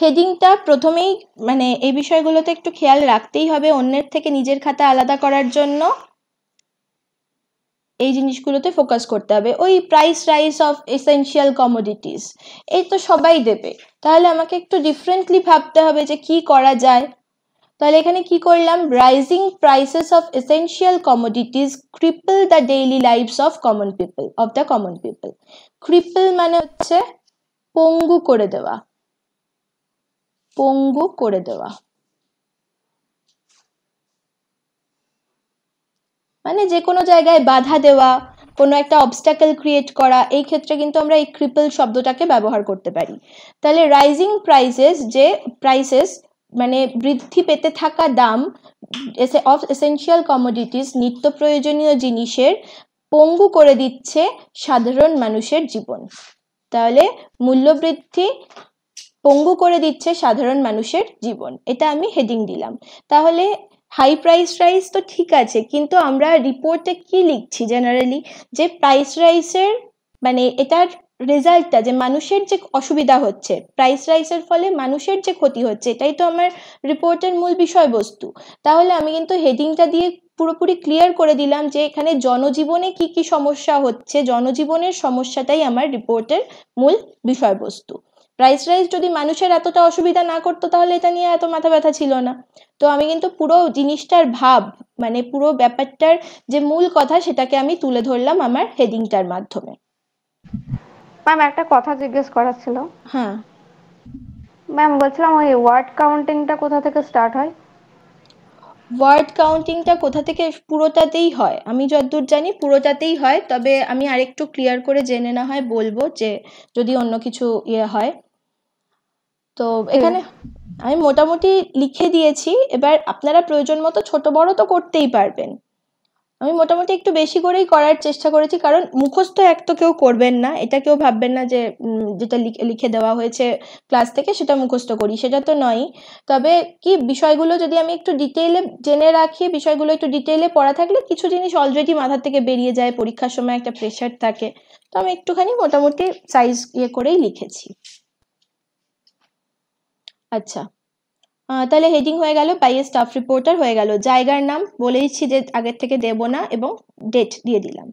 হেডিংটা প্রথমেই মানে এই বিষয়গুলোতে একটু খেয়াল রাখতেই হবে অন্যের থেকে নিজের খাতা আলাদা করার জন্য এই জিনিসগুলোতে ফোকাস করতে হবে ওই price rise of essential commodities এই তো সবাই দেবে তাহলে আমাকে একটু ডিফারেন্টলি ভাবতে হবে যে কি করা যায় তাহলে এখানে কি করলাম rising prices of essential commodities cripple the daily lives of common people of the common people cripple মানে হচ্ছে পঙ্গু করে দেওয়া পঙ্গু করে দেওয়া মানে যে কোনো জায়গায় বাধা দেওয়া কোনো একটা অবস্টাকেল ক্রিয়েট করা এই ক্ষেত্রে কিন্তু আমরা এই ক্রিপল শব্দটাকে ব্যবহার করতে পারি তাহলে রাইজিং প্রাইসেস যে প্রাইসেস মানে বৃদ্ধি পেতে থাকা দাম অফ এসেন্সিয়াল কমোডিটিস নিত্য প্রয়োজনীয় জিনিসের পঙ্গু করে দিচ্ছে সাধারণ মানুষের জীবন তাহলে মূল্যবৃদ্ধি পঙ্গু করে দিচ্ছে সাধারণ মানুষের জীবন এটা আমি হেডিং দিলাম তাহলে হাই প্রাইস রাইস তো ঠিক আছে কিন্তু আমরা রিপোর্টে কি লিখছি জেনারেলি যে প্রাইস রাইসের মানে এটার রেজাল্টটা যে মানুষের যে অসুবিধা হচ্ছে প্রাইস রাইসের ফলে মানুষের যে ক্ষতি হচ্ছে এটাই তো আমার রিপোর্টের মূল বিষয়বস্তু তাহলে আমি কিন্তু হেডিংটা দিয়ে পুরোপুরি ক্লিয়ার করে দিলাম যে এখানে জনজীবনে কি কি সমস্যা হচ্ছে জনজীবনের সমস্যাটাই আমার রিপোর্টের মূল বিষয়বস্তু প্রাইস রাইজ যদি মানুষের এতটা অসুবিধা না করতো তাহলে এটা নিয়ে এত মাথা ব্যথা ছিল না তো আমি কিন্তু পুরো জিনিসটার ভাব মানে পুরো ব্যাপারটার যে মূল কথা সেটাকে আমি তুলে ধরলাম আমার হেডিংটার মাধ্যমে ম্যাম একটা কথা জিজ্ঞেস করার ছিল হ্যাঁ ম্যাম বলছিলাম ওই ওয়ার্ড কাউন্টিংটা কোথা থেকে স্টার্ট হয় ওয়ার্ড কাউন্টিংটা কোথা থেকে পুরোটাতেই হয় আমি যতদূর জানি পুরোটাতেই হয় তবে আমি আরেকটু ক্লিয়ার করে জেনে না হয় বলবো যে যদি অন্য কিছু ইয়ে হয় তো এখানে আমি মোটামুটি লিখে দিয়েছি এবার আপনারা প্রয়োজন মতো ছোট বড় তো করতেই পারবেন আমি মোটামুটি একটু বেশি করেই করার চেষ্টা করেছি কারণ মুখস্থ এক তো কেউ করবেন না এটা কেউ ভাববেন না যে যেটা লিখে দেওয়া হয়েছে ক্লাস থেকে সেটা মুখস্থ করি সেটা তো নয় তবে কি বিষয়গুলো যদি আমি একটু ডিটেইলে জেনে রাখি বিষয়গুলো একটু ডিটেইলে পড়া থাকলে কিছু জিনিস অলরেডি মাথা থেকে বেরিয়ে যায় পরীক্ষার সময় একটা প্রেশার থাকে তো আমি একটুখানি মোটামুটি সাইজ ইয়ে করেই লিখেছি আচ্ছা তাহলে হেডিং হয়ে গেল বাই এ স্টাফ রিপোর্টার হয়ে গেল জায়গার নাম বলেইছি যে আগের থেকে দেব না এবং ডেট দিয়ে দিলাম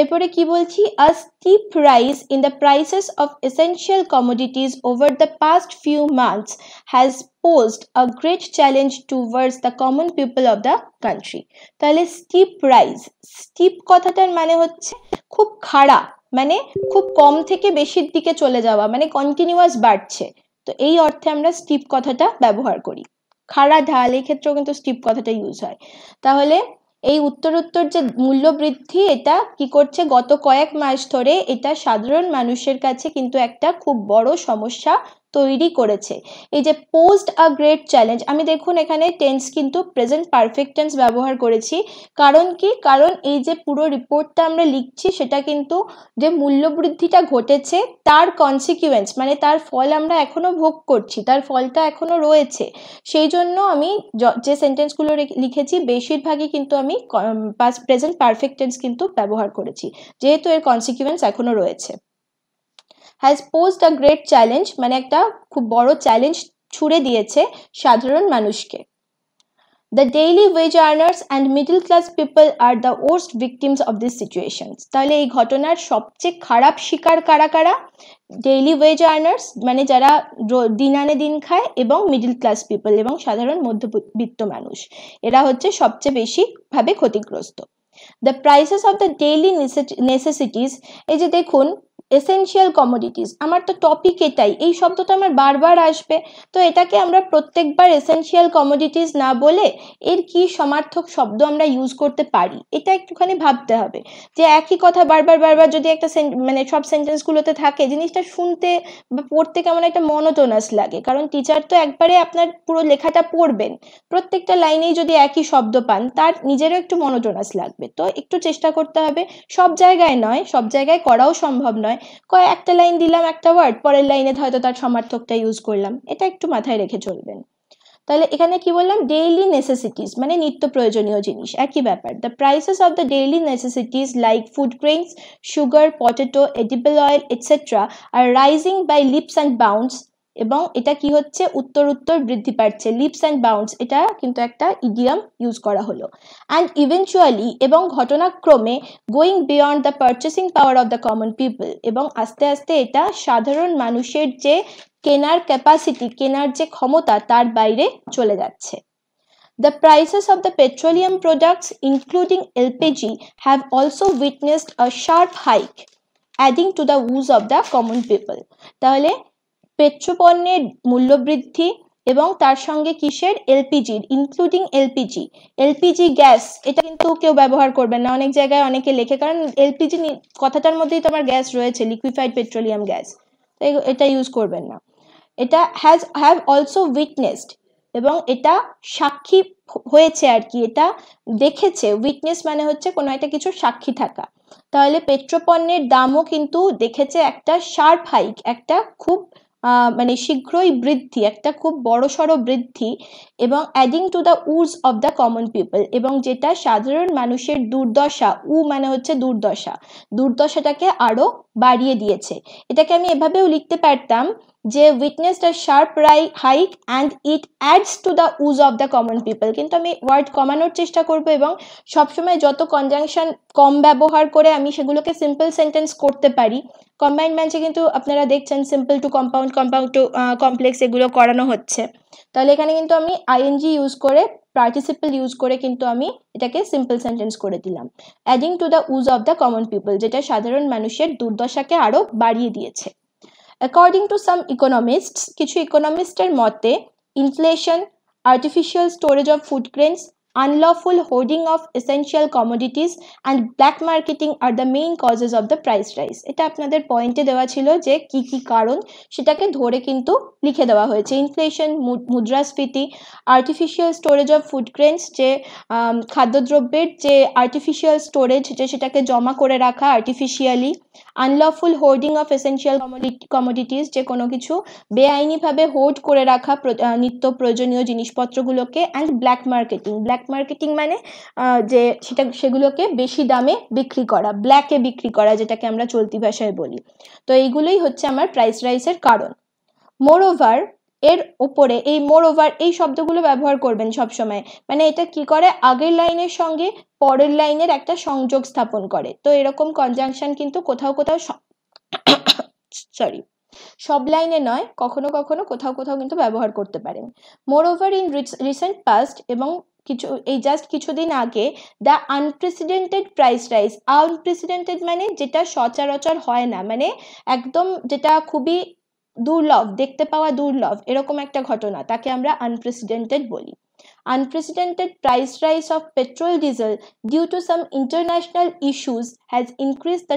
এরপরে কি বলছি a steep rise in the prices of essential commodities over the past few months has posed a great challenge towards the common people of the country তাহলে স্টিপ রাইস স্টিপ কথাটার মানে হচ্ছে খুব খাড়া মানে খুব কম থেকে বেশির দিকে চলে যাওয়া মানে কন্টিনিউয়াস বাড়ছে তো এই অর্থে আমরা স্টিপ কথাটা ব্যবহার করি খাড়া ঢাল এই ক্ষেত্রেও কিন্তু স্টিপ কথাটা ইউজ হয় তাহলে এই উত্তরোত্তর যে মূল্য বৃদ্ধি এটা কি করছে গত কয়েক মাস ধরে এটা সাধারণ মানুষের কাছে কিন্তু একটা খুব বড় সমস্যা তৈরি করেছে এই যে পোস্ট আ গ্রেট চ্যালেঞ্জ আমি দেখুন এখানে টেন্স কিন্তু প্রেজেন্ট পারফেক্ট টেন্স ব্যবহার করেছি কারণ কি কারণ এই যে পুরো রিপোর্টটা আমরা লিখছি সেটা কিন্তু যে মূল্যবৃদ্ধিটা ঘটেছে তার কনসিকুয়েন্স মানে তার ফল আমরা এখনও ভোগ করছি তার ফলটা এখনও রয়েছে সেই জন্য আমি যে সেন্টেন্সগুলো লিখেছি বেশিরভাগই কিন্তু আমি প্রেজেন্ট পারফেক্ট টেন্স কিন্তু ব্যবহার করেছি যেহেতু এর কনসিকুয়েন্স এখনও রয়েছে has posed a great challenge মানে একটা খুব বড় চ্যালেঞ্জ ছুড়ে দিয়েছে সাধারণ মানুষকে the daily wage earners and middle class people are the worst victims of this situation তাহলে এই ঘটনার সবচেয়ে খারাপ শিকার কারা কারা ডেইলি ওয়েজ আর্নার্স মানে যারা দিন আনে দিন খায় এবং মিডল ক্লাস পিপল এবং সাধারণ মধ্যবিত্ত মানুষ এরা হচ্ছে সবচেয়ে বেশিভাবে ক্ষতিগ্রস্ত the prices of the daily necessities এই যে দেখুন এসেনশিয়াল কমোডিটিস আমার তো টপিক এটাই এই শব্দটা আমার বারবার আসবে তো এটাকে আমরা প্রত্যেকবার এসেনশিয়াল কমোডিটিস না বলে এর কি সমার্থক শব্দ আমরা ইউজ করতে পারি এটা একটুখানি ভাবতে হবে যে একই কথা বারবার বারবার যদি একটা মানে সব সেন্টেন্সগুলোতে থাকে জিনিসটা শুনতে বা পড়তে কেমন একটা মনোটোনাস লাগে কারণ টিচার তো একবারে আপনার পুরো লেখাটা পড়বেন প্রত্যেকটা লাইনেই যদি একই শব্দ পান তার নিজেরও একটু মনোটোনাস লাগবে তো একটু চেষ্টা করতে হবে সব জায়গায় নয় সব জায়গায় করাও সম্ভব নয় নয় কয় একটা লাইন দিলাম একটা ওয়ার্ড পরের লাইনে হয়তো তার সমার্থকটা ইউজ করলাম এটা একটু মাথায় রেখে চলবেন তাহলে এখানে কি বললাম ডেইলি নেসেসিটিস মানে নিত্য প্রয়োজনীয় জিনিস একই ব্যাপার the prices of the daily necessities like food grains sugar potato edible oil etcetera are rising by leaps and bounds এবং এটা কি হচ্ছে উত্তর উত্তর বৃদ্ধি পাচ্ছে লিপস অ্যান্ড বাউন্ডস এটা কিন্তু একটা ইডিয়াম ইউজ করা হলো অ্যান্ড ইভেনচুয়ালি এবং ঘটনাক্রমে going beyond the purchasing power of the common people এবং আস্তে আস্তে এটা সাধারণ মানুষের যে কেনার ক্যাপাসিটি কেনার যে ক্ষমতা তার বাইরে চলে যাচ্ছে the prices of the petroleum products including LPG have also witnessed a sharp hike adding to the woes of the common people তাহলে পেট্রোপণ্যের মূল্যবৃদ্ধি এবং তার সঙ্গে কিসের এলপিজির ইনক্লুডিং এলপিজি এলপিজি গ্যাস এটা কিন্তু কেউ ব্যবহার করবে না অনেক জায়গায় অনেকে লেখে কারণ এলপিজি কথাটার মধ্যেই তো আমার গ্যাস রয়েছে লিকুইফাইড পেট্রোলিয়াম গ্যাস এটা ইউজ করবেন না এটা হ্যাজ হ্যাভ অলসো উইটনেসড এবং এটা সাক্ষী হয়েছে আর কি এটা দেখেছে উইটনেস মানে হচ্ছে কোনো একটা কিছু সাক্ষী থাকা তাহলে পেট্রোপণ্যের দামও কিন্তু দেখেছে একটা শার্প হাইক একটা খুব মানে শীঘ্রই বৃদ্ধি একটা খুব বড়সড় বৃদ্ধি এবং adding to the woes of the common people এবং যেটা সাধারণ মানুষের দুর্দশা উ মানে হচ্ছে দুর্দশা দুর্দশাটাকে আরও বাড়িয়ে দিয়েছে এটাকে আমি এভাবেও লিখতে পারতাম যে witness the sharp rise hike and it adds to the woes of the common people কিন্তু আমি ওয়ার্ড কমানোর চেষ্টা করব এবং সবসময় যত কনজাংশন কম ব্যবহার করে আমি সেগুলোকে সিম্পল সেন্টেন্স করতে পারি কম্বাইন্ড ম্যাচে কিন্তু আপনারা দেখছেন simple to compound compound to complex এগুলো করানো হচ্ছে তাহলে এখানে কিন্তু আমি আইএনজি ইউজ করে পার্টিসিপেল ইউজ করে কিন্তু আমি এটাকে সিম্পল সেন্টেন্স করে দিলাম adding to the woes of the common people যেটা সাধারণ মানুষের দুর্দশাকে আরও বাড়িয়ে দিয়েছে অ্যাকর্ডিং টু সাম ইকোনমিস্টস কিছু ইকোনমিস্টের মতে inflation artificial storage of food grains unlawful hoarding of essential commodities and black marketing are the main causes of the price rise এটা আপনাদের পয়েন্টে দেওয়া ছিল যে কি কি কারণ সেটাকে ধরে কিন্তু লিখে দেওয়া হয়েছে ইনফ্লেশন মুদ্রাস্ফীতি artificial storage of food grains যে খাদ্যদ্রব্যের যে আর্টিফিশিয়াল স্টোরেজ যে সেটাকে জমা করে রাখা artificially unlawful hoarding of essential commodities যে কোনো কিছু বেআইনিভাবে হোর্ড করে রাখা নিত্য প্রয়োজনীয় জিনিসপত্রগুলোকে and black marketing black marketing মানে যে সেটা সেগুলোকে বেশি দামে বিক্রি করা ব্ল্যাকে বিক্রি করা যেটাকে আমরা চলতি ভাষায় বলি তো এইগুলোই হচ্ছে আমার প্রাইস রাইসের কারণ মোর ওভার এর ওপরে এই মোর ওভার এই শব্দগুলো ব্যবহার করবেন সবসময় মানে এটা কি করে আগের লাইনের সঙ্গে পরের লাইনের একটা সংযোগ স্থাপন করে তো এরকম কনজাংশন কিন্তু কোথাও কোথাও সরি সব লাইনে নয় কখনো কখনো কোথাও কোথাও কিন্তু ব্যবহার করতে পারেন moreover in recent past এবং কিছু এই জাস্ট কিছুদিন আগে the unprecedented price rise unprecedented মানে যেটা সচরাচর হয় না মানে একদম যেটা খুবই দুর্লভ দেখতে পাওয়া দুর্লভ এরকম একটা ঘটনা তাকে আমরা আনপ্রেসিডেন্টেড বলি unprecedented price rise of petrol diesel due to some international issues has increase the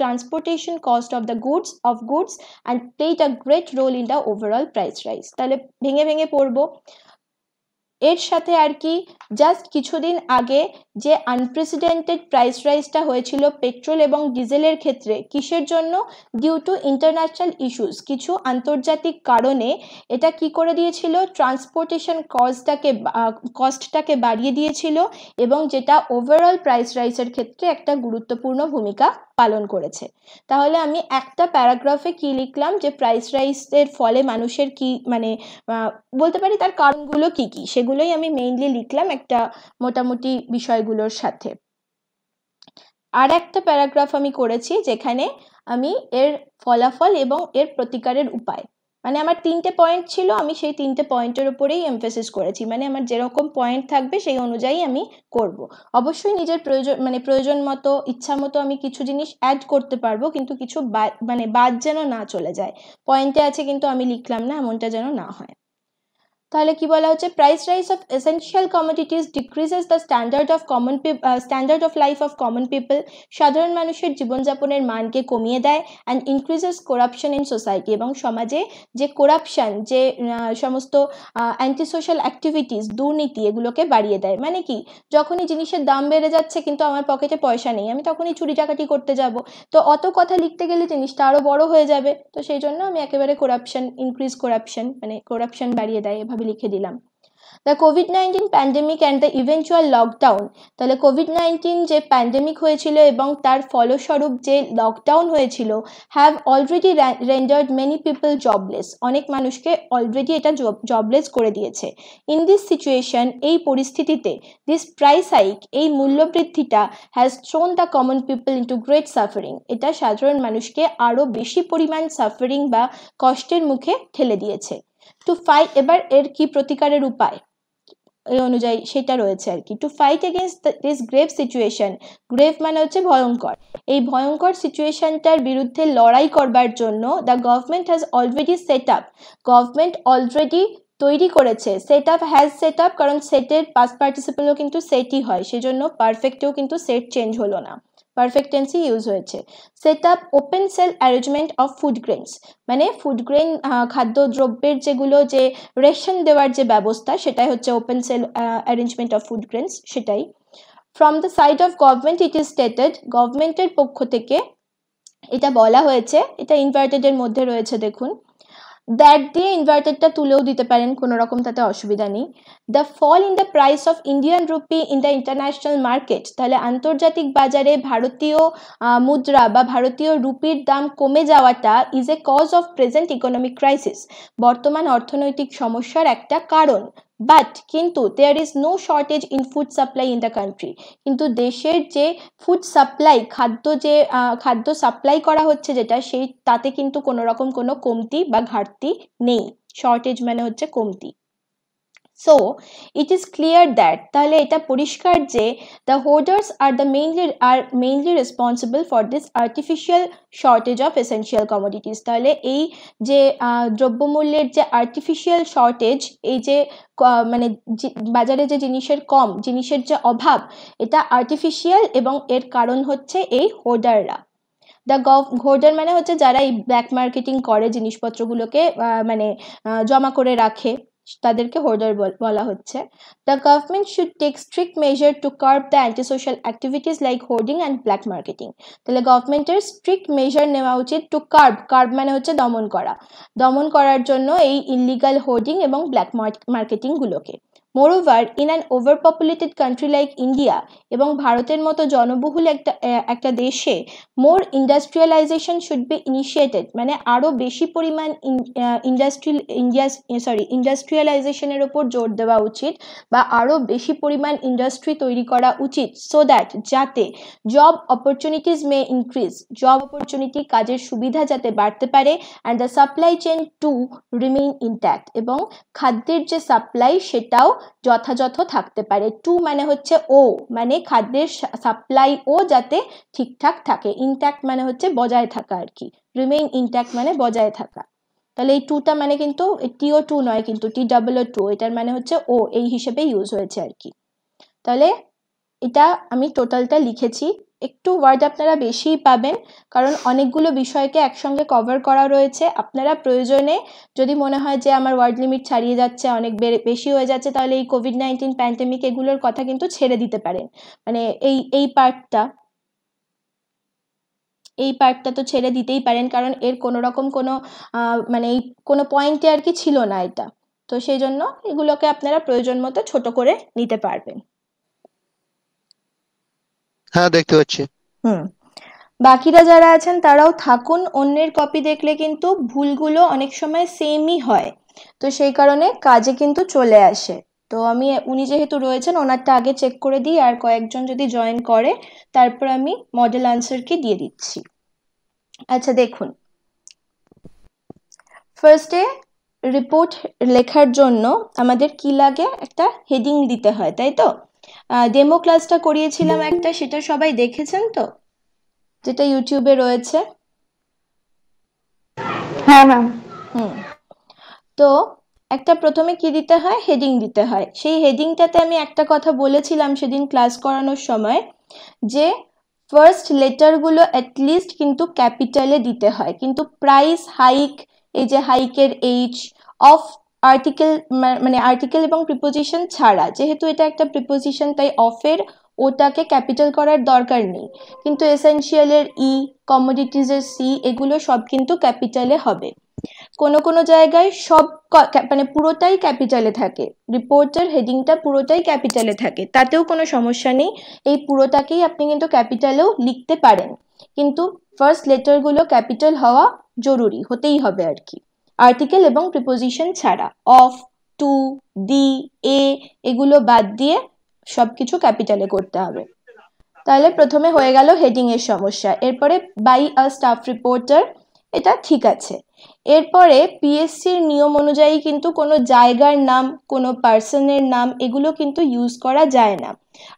transportation cost of the goods of goods and played a great role in the overall price rise তাহলে ভেঙে ভেঙে পড়বো এর সাথে আর কি just কিছুদিন আগে যে আনপ্রেসিডেন্টেড প্রাইস রাইজটা হয়েছিল পেট্রোল এবং ডিজেলের ক্ষেত্রে কিসের জন্য ডিউ টু ইন্টারন্যাশনাল ইস্যুস কিছু আন্তর্জাতিক কারণে এটা কি করে দিয়েছিল ট্রান্সপোর্টেশন কস্টটাকে কস্টটাকে বাড়িয়ে দিয়েছিল এবং যেটা ওভারঅল প্রাইস রাইসের ক্ষেত্রে একটা গুরুত্বপূর্ণ ভূমিকা পালন করেছে তাহলে আমি একটা প্যারাগ্রাফে কি লিখলাম যে প্রাইস রাইসের ফলে মানুষের কি মানে বলতে পারি তার কারণগুলো কি কি সেগুলোই আমি মেইনলি লিখলাম একটা মোটামুটি বিষয় বিষয়গুলোর সাথে আর একটা প্যারাগ্রাফ আমি করেছি যেখানে আমি এর ফলাফল এবং এর প্রতিকারের উপায় মানে আমার তিনটে পয়েন্ট ছিল আমি সেই তিনটে পয়েন্টের উপরেই এমফেসিস করেছি মানে আমার যেরকম পয়েন্ট থাকবে সেই অনুযায়ী আমি করব। অবশ্যই নিজের প্রয়োজন মানে প্রয়োজন মতো ইচ্ছা মতো আমি কিছু জিনিস অ্যাড করতে পারবো কিন্তু কিছু মানে বাদ যেন না চলে যায় পয়েন্টে আছে কিন্তু আমি লিখলাম না এমনটা যেন না হয় তাহলে কি বলা হচ্ছে price rise of essential commodities decreases the standard of common standard of life of common people সাধারণ মানুষের জীবনযাপনের মানকে কমিয়ে দেয় and increases corruption in society এবং সমাজে যে করাপশন যে সমস্ত অ্যান্টি সোশ্যাল অ্যাক্টিভিটিস দুর্নীতি এগুলোকে বাড়িয়ে দেয় মানে কি যখনই জিনিসের দাম বেড়ে যাচ্ছে কিন্তু আমার পকেটে পয়সা নেই আমি তখনই চুরি টাকাটি করতে যাব তো অত কথা লিখতে গেলে জিনিসটা আরও বড় হয়ে যাবে তো সেই জন্য আমি একেবারে করাপশন ইনক্রিজ করাপশন মানে করাপশন বাড়িয়ে দেয় এভাবে ভাবে লিখে দিলাম the COVID nineteen pandemic and the eventual lockdown তাহলে কোভিড নাইন্টিন যে প্যান্ডেমিক হয়েছিল এবং তার ফলস্বরূপ যে লকডাউন হয়েছিল have already rendered many people jobless অনেক মানুষকে অলরেডি এটা জবলেস করে দিয়েছে ইন দিস সিচুয়েশন এই পরিস্থিতিতে দিস প্রাইস হাইক এই মূল্যবৃদ্ধিটা has thrown the common people into great suffering এটা সাধারণ মানুষকে আরও বেশি পরিমাণ সাফারিং বা কষ্টের মুখে ঠেলে দিয়েছে টু ফাইট এবার এর কি প্রতিকারের উপায় এই অনুযায়ী সেটা রয়েছে আর কি to fight against this grave situation grave মানে হচ্ছে ভয়ঙ্কর এই ভয়ঙ্কর সিচুয়েশনটার বিরুদ্ধে লড়াই করবার জন্য the government has already set up government already তৈরি করেছে set up has set up কারণ সেটের পাস পার্টিসিপেলও কিন্তু সেটই হয় সেজন্য পারফেক্টেও কিন্তু সেট চেঞ্জ হলো না পারফেক্ট টেন্সই ইউজ হয়েছে set up open sale arrangement of food grains মানে ফুড গ্রেন খাদ্যদ্রব্যের যেগুলো যে রেশন দেওয়ার যে ব্যবস্থা সেটাই হচ্ছে open sale arrangement of food grains সেটাই from the side of government it is stated গভর্নমেন্টের পক্ষ থেকে এটা বলা হয়েছে এটা ইনভার্টেডের মধ্যে রয়েছে দেখুন দ্যাট দিয়ে ইনভার্টারটা তুলেও দিতে পারেন কোনো রকম তাতে অসুবিধা নেই the fall in the price of Indian rupee in the international market তাহলে আন্তর্জাতিক বাজারে ভারতীয় মুদ্রা বা ভারতীয় রুপির দাম কমে যাওয়াটা is a cause of present economic crisis বর্তমান অর্থনৈতিক সমস্যার একটা কারণ বাট কিন্তু there is no shortage in food supply in the country কিন্তু দেশের যে ফুড সাপ্লাই খাদ্য যে খাদ্য সাপ্লাই করা হচ্ছে যেটা সেই তাতে কিন্তু কোনো রকম কোনো কমতি বা ঘাটতি নেই শর্টেজ মানে হচ্ছে কমতি so it is clear that তাহলে এটা পরিষ্কার যে the hoarders are the mainly are mainly responsible for this artificial shortage of essential commodities তাহলে এই যে দ্রব্যমূল্যের যে আর্টিফিশিয়াল শর্টেজ এই যে মানে বাজারে যে জিনিসের কম জিনিসের যে অভাব এটা আর্টিফিশিয়াল এবং এর কারণ হচ্ছে এই হোর্ডাররা দ্য গভ হোর্ডার মানে হচ্ছে যারা এই ব্ল্যাক মার্কেটিং করে জিনিসপত্রগুলোকে মানে জমা করে রাখে তাদেরকে হোর্ডার বলা হচ্ছে the government should take strict measure to curb the anti social activities like hoarding and black marketing তাহলে গভর্নমেন্টের স্ট্রিক্ট মেজার নেওয়া উচিত টু কার্ভ কার্ভ মানে হচ্ছে দমন করা দমন করার জন্য এই ইলিগাল হোর্ডিং এবং ব্ল্যাক মার্কেটিংগুলোকে moreover in an overpopulated country like India এবং ভারতের মতো জনবহুল একটা একটা দেশে more industrialisation should be initiated মানে আরও বেশি পরিমাণ ইন্ডাস্ট্রিয়াল ইন্ডিয়া সরি ইন্ডাস্ট্রিয়ালাইজেশনের ওপর জোর দেওয়া উচিত বা আরও বেশি পরিমাণ ইন্ডাস্ট্রি তৈরি করা উচিত সো দ্যাট যাতে job opportunities may increase job opportunity কাজের সুবিধা যাতে বাড়তে পারে and the supply chain to remain intact এবং খাদ্যের যে সাপ্লাই সেটাও যথাযথ থাকতে পারে টু মানে হচ্ছে ও মানে খাদ্যের সাপ্লাই ও যাতে ঠিকঠাক থাকে ইনট্যাক্ট মানে হচ্ছে বজায় থাকা আর কি রিমেইন ইনট্যাক্ট মানে বজায় থাকা তাহলে এই টুটা মানে কিন্তু টিও টু নয় কিন্তু টি ডাবল ও টু এটার মানে হচ্ছে ও এই হিসেবে ইউজ হয়েছে আর কি তাহলে এটা আমি টোটালটা লিখেছি একটু ওয়ার্ড আপনারা বেশিই পাবেন কারণ অনেকগুলো বিষয়কে একসঙ্গে কভার করা রয়েছে আপনারা প্রয়োজনে যদি মনে হয় যে আমার ওয়ার্ড লিমিট ছাড়িয়ে যাচ্ছে অনেক বেশি হয়ে যাচ্ছে তাহলে এই কোভিড নাইন্টিন প্যান্ডেমিক এগুলোর কথা কিন্তু ছেড়ে দিতে পারেন মানে এই এই পার্টটা এই পার্টটা তো ছেড়ে দিতেই পারেন কারণ এর কোনো রকম কোনো মানে এই কোনো পয়েন্টে আর কি ছিল না এটা তো সেই জন্য এগুলোকে আপনারা প্রয়োজন মতো ছোটো করে নিতে পারবেন হ্যাঁ দেখতে পাচ্ছি বাকিরা যারা আছেন তারাও থাকুন অন্যের কপি দেখলে কিন্তু ভুলগুলো অনেক সময় সেমই হয় তো সেই কারণে কাজে কিন্তু চলে আসে তো আমি উনি যেহেতু রয়েছেন ওনারটা আগে চেক করে দিই আর কয়েকজন যদি জয়েন করে তারপর আমি মডেল আনসারকে দিয়ে দিচ্ছি আচ্ছা দেখুন ফার্স্টে রিপোর্ট লেখার জন্য আমাদের কি লাগে একটা হেডিং দিতে হয় তাই তো ডেমো ক্লাসটা করিয়েছিলাম একটা সেটা সবাই দেখেছেন তো যেটা ইউটিউবে রয়েছে হ্যাঁ ম্যাম হুম তো একটা প্রথমে কি দিতে হয় হেডিং দিতে হয় সেই হেডিংটাতে আমি একটা কথা বলেছিলাম সেদিন ক্লাস করানোর সময় যে ফার্স্ট লেটারগুলো অ্যাটলিস্ট কিন্তু ক্যাপিটালে দিতে হয় কিন্তু প্রাইস হাইক এই যে হাইকের এইচ অফ আর্টিকেল মানে আর্টিকেল এবং প্রিপোজিশন ছাড়া যেহেতু এটা একটা প্রিপোজিশন তাই অফের ওটাকে ক্যাপিটাল করার দরকার নেই কিন্তু এসেনশিয়ালের ই কমোডিটিজের সি এগুলো সব কিন্তু ক্যাপিটালে হবে কোনো কোনো জায়গায় সব মানে পুরোটাই ক্যাপিটালে থাকে রিপোর্টের হেডিংটা পুরোটাই ক্যাপিটালে থাকে তাতেও কোনো সমস্যা নেই এই পুরোটাকেই আপনি কিন্তু ক্যাপিটালেও লিখতে পারেন কিন্তু ফার্স্ট লেটারগুলো ক্যাপিটাল হওয়া জরুরি হতেই হবে আর কি আর্টিকেল এবং প্রিপোজিশন ছাড়া অফ টু দি এ এগুলো বাদ দিয়ে সব কিছু ক্যাপিটালে করতে হবে তাহলে প্রথমে হয়ে গেল হেডিংয়ের সমস্যা এরপরে বাই আ স্টাফ রিপোর্টার এটা ঠিক আছে এরপরে পিএসসির নিয়ম অনুযায়ী কিন্তু কোনো জায়গার নাম কোনো পার্সনের নাম এগুলো কিন্তু ইউজ করা যায় না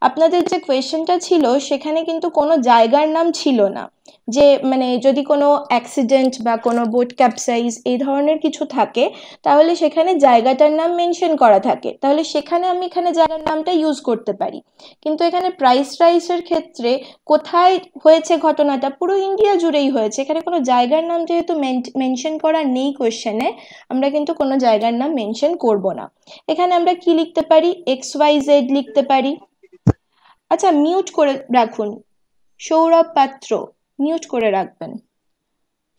আপনাদের যে কোয়েশ্চেনটা ছিল সেখানে কিন্তু কোনো জায়গার নাম ছিল না যে মানে যদি কোনো অ্যাক্সিডেন্ট বা কোনো বোট ক্যাপসাইজ এই ধরনের কিছু থাকে তাহলে সেখানে জায়গাটার নাম মেনশন করা থাকে তাহলে সেখানে আমি এখানে জায়গার নামটা ইউজ করতে পারি কিন্তু এখানে প্রাইস রাইসের ক্ষেত্রে কোথায় হয়েছে ঘটনাটা পুরো ইন্ডিয়া জুড়েই হয়েছে এখানে কোনো জায়গার নাম যেহেতু মেনশন করা নেই কোয়েশ্চেনে আমরা কিন্তু কোনো জায়গার নাম মেনশন করব না এখানে আমরা কি লিখতে পারি এক্স ওয়াই জেড লিখতে পারি আচ্ছা মিউট করে রাখুন সৌরভ পাত্র মিউট করে রাখবেন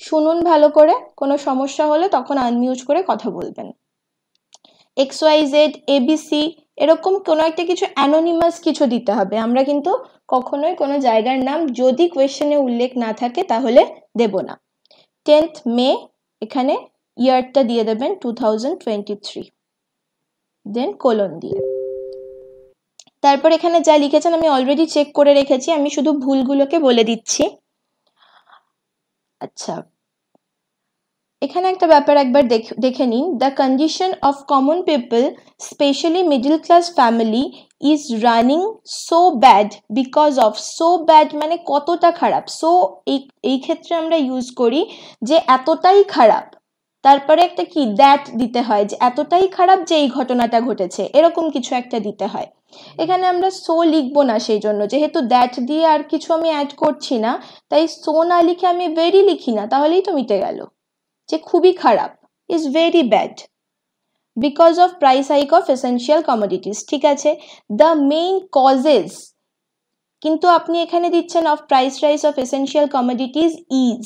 শুনুন ভালো করে কোনো সমস্যা হলে তখন আনমিউট করে কথা বলবেন এক্স ওয়াই জেড এবিসি এরকম কোনো একটা কিছু অ্যানোনিমাস কিছু দিতে হবে আমরা কিন্তু কখনোই কোনো জায়গার নাম যদি কোয়েশ্চেনে উল্লেখ না থাকে তাহলে দেব না টেন্থ মে এখানে ইয়ারটা দিয়ে দেবেন two thousand twenty three then colon দিয়ে তারপর এখানে যা লিখেছেন আমি অলরেডি চেক করে রেখেছি আমি শুধু ভুলগুলোকে বলে দিচ্ছি আচ্ছা এখানে একটা ব্যাপার একবার দেখে নিন the condition of common people specially middle class family is running so bad because of so bad মানে কতটা খারাপ সো এই এই ক্ষেত্রে আমরা ইউজ করি যে এতটাই খারাপ তারপরে একটা কি দ্যাট দিতে হয় যে এতটাই খারাপ যে এই ঘটনাটা ঘটেছে এরকম কিছু একটা দিতে হয় এখানে আমরা সো লিখবো না সেই জন্য যেহেতু দ্যাট দিয়ে আর কিছু আমি অ্যাড করছি না তাই সো না লিখে আমি ভেরি লিখি না তাহলেই তো মিটে গেল যে খুবই খারাপ is very bad because of price hike of essential commodities ঠিক আছে দ্য মেইন কজেস কিন্তু আপনি এখানে দিচ্ছেন of price rise of essential commodities is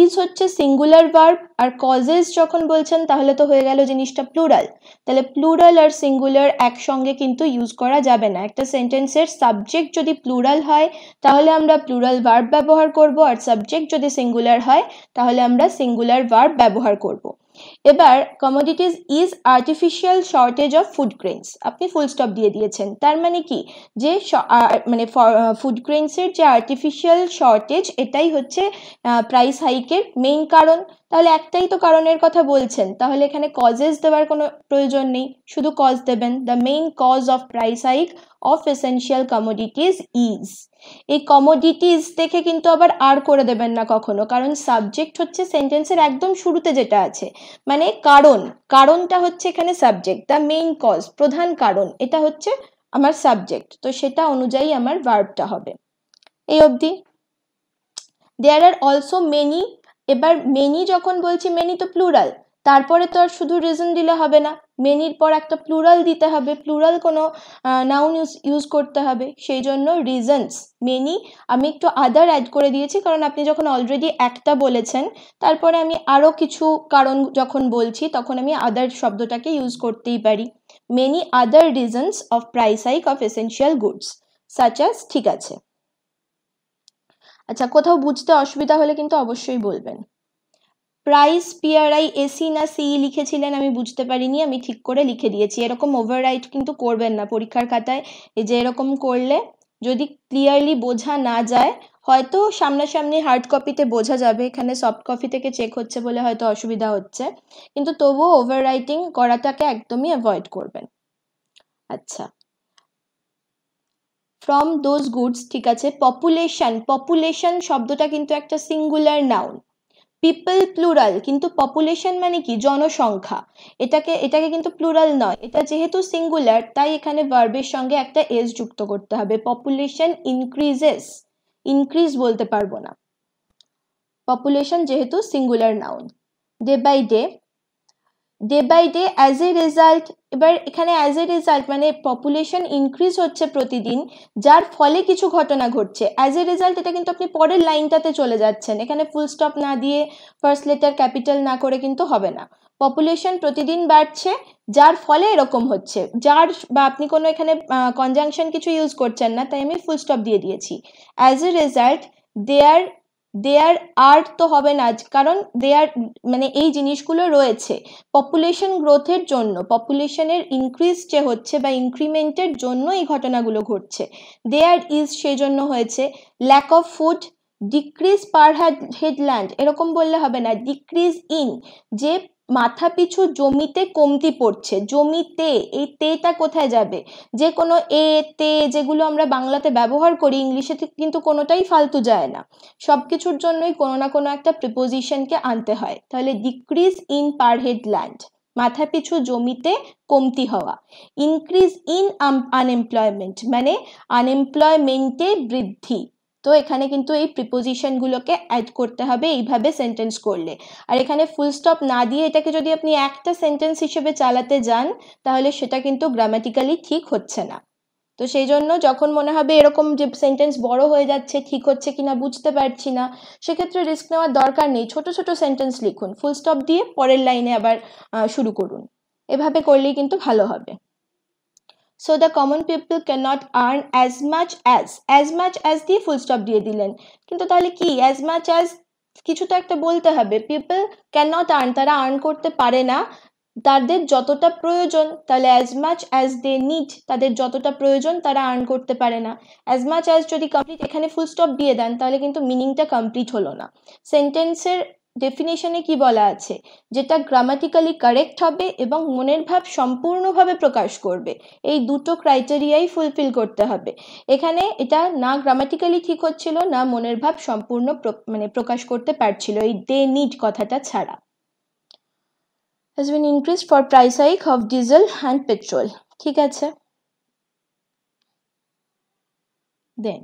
is হচ্ছে সিঙ্গুলার ভার্ব আর কজেস যখন বলছেন তাহলে তো হয়ে গেল জিনিসটা প্লুরাল তাহলে প্লুরাল আর সিঙ্গুলার একসঙ্গে কিন্তু ইউজ করা যাবে না একটা সেন্টেন্সের সাবজেক্ট যদি প্লুরাল হয় তাহলে আমরা প্লুরাল ভার্ব ব্যবহার করব আর সাবজেক্ট যদি সিঙ্গুলার হয় তাহলে আমরা সিঙ্গুলার ভার্ব ব্যবহার করব এবার commodities is artificial shortage of food grains আপনি ফুল স্টপ দিয়ে দিয়েছেন তার মানে কি যে মানে ফুড গ্রেনসের যে আর্টিফিশিয়াল শর্টেজ এটাই হচ্ছে প্রাইস হাইকের মেইন কারণ তাহলে একটাই তো কারণের কথা বলছেন তাহলে এখানে কজেস দেওয়ার কোনো প্রয়োজন নেই শুধু কজ দেবেন the main cause of price hike of essential commodities is এই কমোডিটিস দেখে কিন্তু আবার আর করে দেবেন না কখনো কারণ সাবজেক্ট হচ্ছে সেন্টেন্সের একদম শুরুতে যেটা আছে মানে কারণ কারণটা হচ্ছে এখানে সাবজেক্ট দ্য মেইন কজ প্রধান কারণ এটা হচ্ছে আমার সাবজেক্ট তো সেটা অনুযায়ী আমার ভার্বটা হবে এই অবধি দেয়ার আর অলসো মেনি এবার মেনি যখন বলছি মেনি তো প্লুরাল তারপরে তো আর শুধু রিজন দিলে হবে না মেনির পর একটা প্লুরাল দিতে হবে প্লুরাল কোনো নাউন ইউজ ইউজ করতে হবে সেই জন্য রিজনস মেনি আমি একটু আদার অ্যাড করে দিয়েছি কারণ আপনি যখন অলরেডি একটা বলেছেন তারপরে আমি আরও কিছু কারণ যখন বলছি তখন আমি আদার শব্দটাকে ইউজ করতেই পারি many other reasons of price hike of essential goods such as ঠিক আছে আচ্ছা কোথাও বুঝতে অসুবিধা হলে কিন্তু অবশ্যই বলবেন প্রাইস পিআরআই এসি না সি লিখেছিলেন আমি বুঝতে পারিনি আমি ঠিক করে লিখে দিয়েছি এরকম ওভার রাইট কিন্তু করবেন না পরীক্ষার খাতায় এই যে এরকম করলে যদি ক্লিয়ারলি বোঝা না যায় হয়তো সামনাসামনি হার্ড কপিতে বোঝা যাবে এখানে সফট কপি থেকে চেক হচ্ছে বলে হয়তো অসুবিধা হচ্ছে কিন্তু তবুও ওভার রাইটিং করাটাকে একদমই অ্যাভয়েড করবেন আচ্ছা ফ্রম দোজ গুডস ঠিক আছে পপুলেশন পপুলেশন শব্দটা কিন্তু একটা সিঙ্গুলার নাউন পিপল প্লুরাল কিন্তু পপুলেশন মানে কি জনসংখ্যা এটাকে এটাকে কিন্তু প্লুরাল নয় এটা যেহেতু সিঙ্গুলার তাই এখানে ভার্বের সঙ্গে একটা এজ যুক্ত করতে হবে পপুলেশন ইনক্রিজেস ইনক্রিজ বলতে পারবো না পপুলেশন যেহেতু singular noun day by day day by day as a result এবার এখানে অ্যাজ এ রেজাল্ট মানে পপুলেশন ইনক্রিজ হচ্ছে প্রতিদিন যার ফলে কিছু ঘটনা ঘটছে অ্যাজ এ রেজাল্ট এটা কিন্তু আপনি পরের লাইনটাতে চলে যাচ্ছেন এখানে ফুল স্টপ না দিয়ে ফার্স্ট লেটার ক্যাপিটাল না করে কিন্তু হবে না পপুলেশন প্রতিদিন বাড়ছে যার ফলে এরকম হচ্ছে যার বা আপনি কোনো এখানে কনজাংশন কিছু ইউজ করছেন না তাই আমি ফুল স্টপ দিয়ে দিয়েছি অ্যাজ এ রেজাল্ট দেয়ার দেয়ার আর তো হবে না কারণ দেয়ার মানে এই জিনিসগুলো রয়েছে পপুলেশন গ্রোথের জন্য পপুলেশনের ইনক্রিজ যে হচ্ছে বা ইনক্রিমেন্টের জন্য এই ঘটনাগুলো ঘটছে দেয়ার ইজ সেজন্য হয়েছে lack of food decrease per head head land এরকম বললে হবে না ডিক্রিজ ইন যে মাথা পিছু জমিতে কমতি পড়ছে জমিতে এই তেটা কোথায় যাবে যে কোনো এ তে যেগুলো আমরা বাংলাতে ব্যবহার করি ইংলিশে কিন্তু কোনোটাই ফালতু যায় না সব কিছুর জন্যই কোনো না কোনো একটা প্রিপোজিশনকে আনতে হয় তাহলে decrease in per head land মাথা পিছু জমিতে কমতি হওয়া ইনক্রিজ ইন আনএমপ্লয়মেন্ট মানে আনএমপ্লয়মেন্টে বৃদ্ধি তো এখানে কিন্তু এই প্রিপোজিশনগুলোকে অ্যাড করতে হবে এইভাবে সেন্টেন্স করলে আর এখানে ফুল স্টপ না দিয়ে এটাকে যদি আপনি একটা সেন্টেন্স হিসেবে চালাতে যান তাহলে সেটা কিন্তু গ্রামাটিক্যালি ঠিক হচ্ছে না তো সেই জন্য যখন মনে হবে এরকম যে সেন্টেন্স বড় হয়ে যাচ্ছে ঠিক হচ্ছে কিনা বুঝতে পারছি না সেক্ষেত্রে রিস্ক নেওয়ার দরকার নেই ছোট ছোট সেন্টেন্স লিখুন ফুল স্টপ দিয়ে পরের লাইনে আবার শুরু করুন এভাবে করলেই কিন্তু ভালো হবে so the common people can not earn as much as as much as দিয়ে ফুল স্টপ দিয়ে দিলেন কিন্তু তাহলে কি অ্যাজ মাচ অ্যাজ কিছু তো একটা বলতে হবে পিপল ক্যান নট আর্ন তারা আর্ন করতে পারে না তাদের যতটা প্রয়োজন তাহলে as much as they need তাদের যতটা প্রয়োজন তারা আর্ন করতে পারে না অ্যাজ মাচ অ্যাজ যদি কমপ্লিট এখানে ফুল স্টপ দিয়ে দেন তাহলে কিন্তু মিনিংটা কমপ্লিট হলো না সেন্টেন্সের ডেফিনেশনে কি বলা আছে যেটা গ্রামাটিক্যালি কারেক্ট হবে এবং মনের ভাব সম্পূর্ণভাবে প্রকাশ করবে এই দুটো ক্রাইটেরিয়াই ফুলফিল করতে হবে এখানে এটা না গ্রামাটিক্যালি ঠিক হচ্ছিল না মনের ভাব সম্পূর্ণ মানে প্রকাশ করতে পারছিল এই দে নিড কথাটা ছাড়া has been increase for price hike of diesel and petrol ঠিক আছে then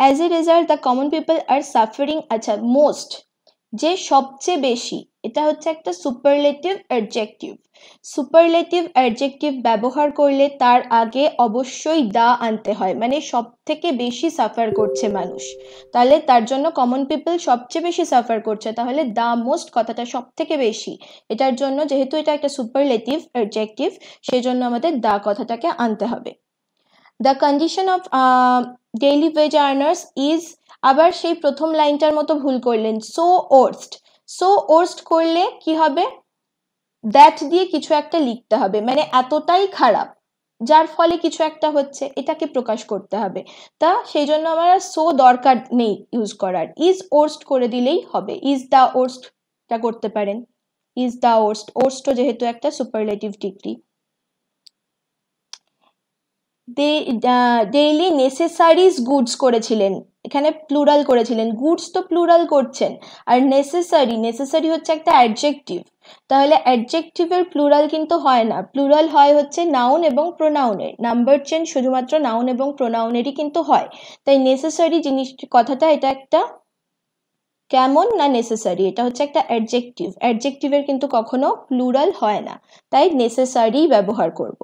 as a result the common people are suffering আচ্ছা মোস্ট যে সবচেয়ে বেশি এটা হচ্ছে একটা সুপারলেটিভ অ্যাডজেক্টিভ সুপারলেটিভ অ্যাডজেক্টিভ ব্যবহার করলে তার আগে অবশ্যই দা আনতে হয় মানে সব থেকে বেশি সাফার করছে মানুষ তাহলে তার জন্য কমন পিপল সবচেয়ে বেশি সাফার করছে তাহলে দা মোস্ট কথাটা সব থেকে বেশি এটার জন্য যেহেতু এটা একটা সুপারলেটিভ অ্যাডজেক্টিভ সেই জন্য আমাদের দা কথাটাকে আনতে হবে the condition of daily wage earners is আবার সেই প্রথম লাইনটার মতো ভুল করলেন সো ওর্সড সো ওর্সড করলে কি হবে দ্যাট দিয়ে কিছু একটা লিখতে হবে মানে এতটাই খারাপ যার ফলে কিছু একটা হচ্ছে এটাকে প্রকাশ করতে হবে তা সেই জন্য আমার আর সো দরকার নেই ইউজ করার ইজ ওর্স্ট করে দিলেই হবে ইজ দ্য ওর্স্টটা করতে পারেন ইজ দ্য ওর্স্ট ওর্স্টও যেহেতু একটা superlative degree daily necessaries goods করেছিলেন এখানে প্লুরাল করেছিলেন গুডস তো প্লুরাল করছেন আর নেসেসারি নেসেসারি হচ্ছে একটা অ্যাডজেক্টিভ তাহলে অ্যাডজেক্টিভের প্লুরাল কিন্তু হয় না প্লুরাল হয় হচ্ছে নাউন এবং প্রোনাউনের নাম্বার চেন শুধুমাত্র নাউন এবং প্রোনাউনেরই কিন্তু হয় তাই নেসেসারি জিনিস কথাটা এটা একটা কেমন না নেসেসারি এটা হচ্ছে একটা অ্যাডজেক্টিভ অ্যাডজেক্টিভের কিন্তু কখনো প্লুরাল হয় না তাই নেসেসারি ব্যবহার করব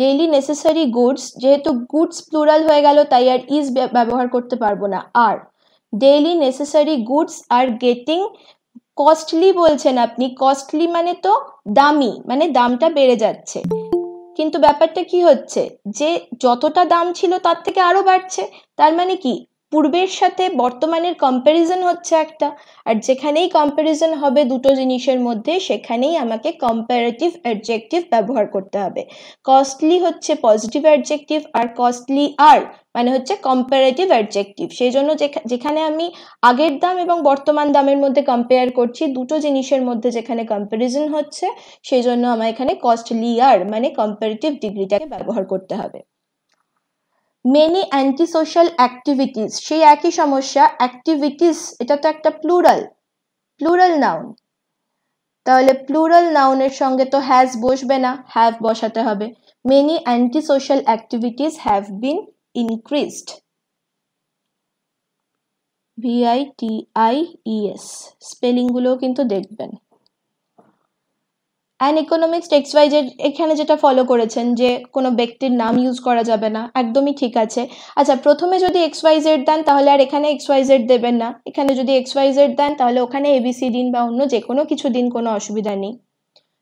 ডেইলি নেসেসারি গুডস যেহেতু গুডস প্লুরাল হয়ে গেল তাই আর ইজ ব্যবহার করতে পারবো না আর daily necessary goods are getting costly বলছেন আপনি কস্টলি মানে তো দামি মানে দামটা বেড়ে যাচ্ছে কিন্তু ব্যাপারটা কি হচ্ছে যে যতটা দাম ছিল তার থেকে আরও বাড়ছে তার মানে কি পূর্বের সাথে বর্তমানের কম্প্যারিজন হচ্ছে একটা আর যেখানেই কম্প্যারিজন হবে দুটো জিনিসের মধ্যে সেখানেই আমাকে কম্প্যারেটিভ অ্যাডজেক্টিভ ব্যবহার করতে হবে কস্টলি হচ্ছে পজিটিভ অ্যাডজেক্টিভ আর কস্টলি আর মানে হচ্ছে কম্প্যারেটিভ অ্যাডজেক্টিভ সেই জন্য যেখানে আমি আগের দাম এবং বর্তমান দামের মধ্যে কম্পেয়ার করছি দুটো জিনিসের মধ্যে যেখানে কম্প্যারিজন হচ্ছে সেই জন্য আমার এখানে কস্টলি আর মানে কম্প্যারেটিভ ডিগ্রিটাকে ব্যবহার করতে হবে মেনি অ্যান্টিসোশ্যাল অ্যাক্টিভিটিস সেই একই সমস্যা অ্যাক্টিভিটিস এটা তো একটা প্লুরাল প্লুরাল নাউন তাহলে প্লুরাল নাউনের সঙ্গে তো হ্যাজ বসবে না হ্যাভ বসাতে হবে many antisocial activities have been increased V I T I S স্পেলিংগুলোও কিন্তু দেখবেন অ্যান্ড ইকোনমিক্স টেক্স ওয়াইজের এখানে যেটা ফলো করেছেন যে কোনো ব্যক্তির নাম ইউজ করা যাবে না একদমই ঠিক আছে আচ্ছা প্রথমে যদি এক্স ওয়াই জেড দেন তাহলে আর এখানে এক্স ওয়াই জেড দেবেন না এখানে যদি এক্স ওয়াই জেড দেন তাহলে ওখানে এবিসি দিন বা অন্য যে কোনো কিছু দিন কোনো অসুবিধা নেই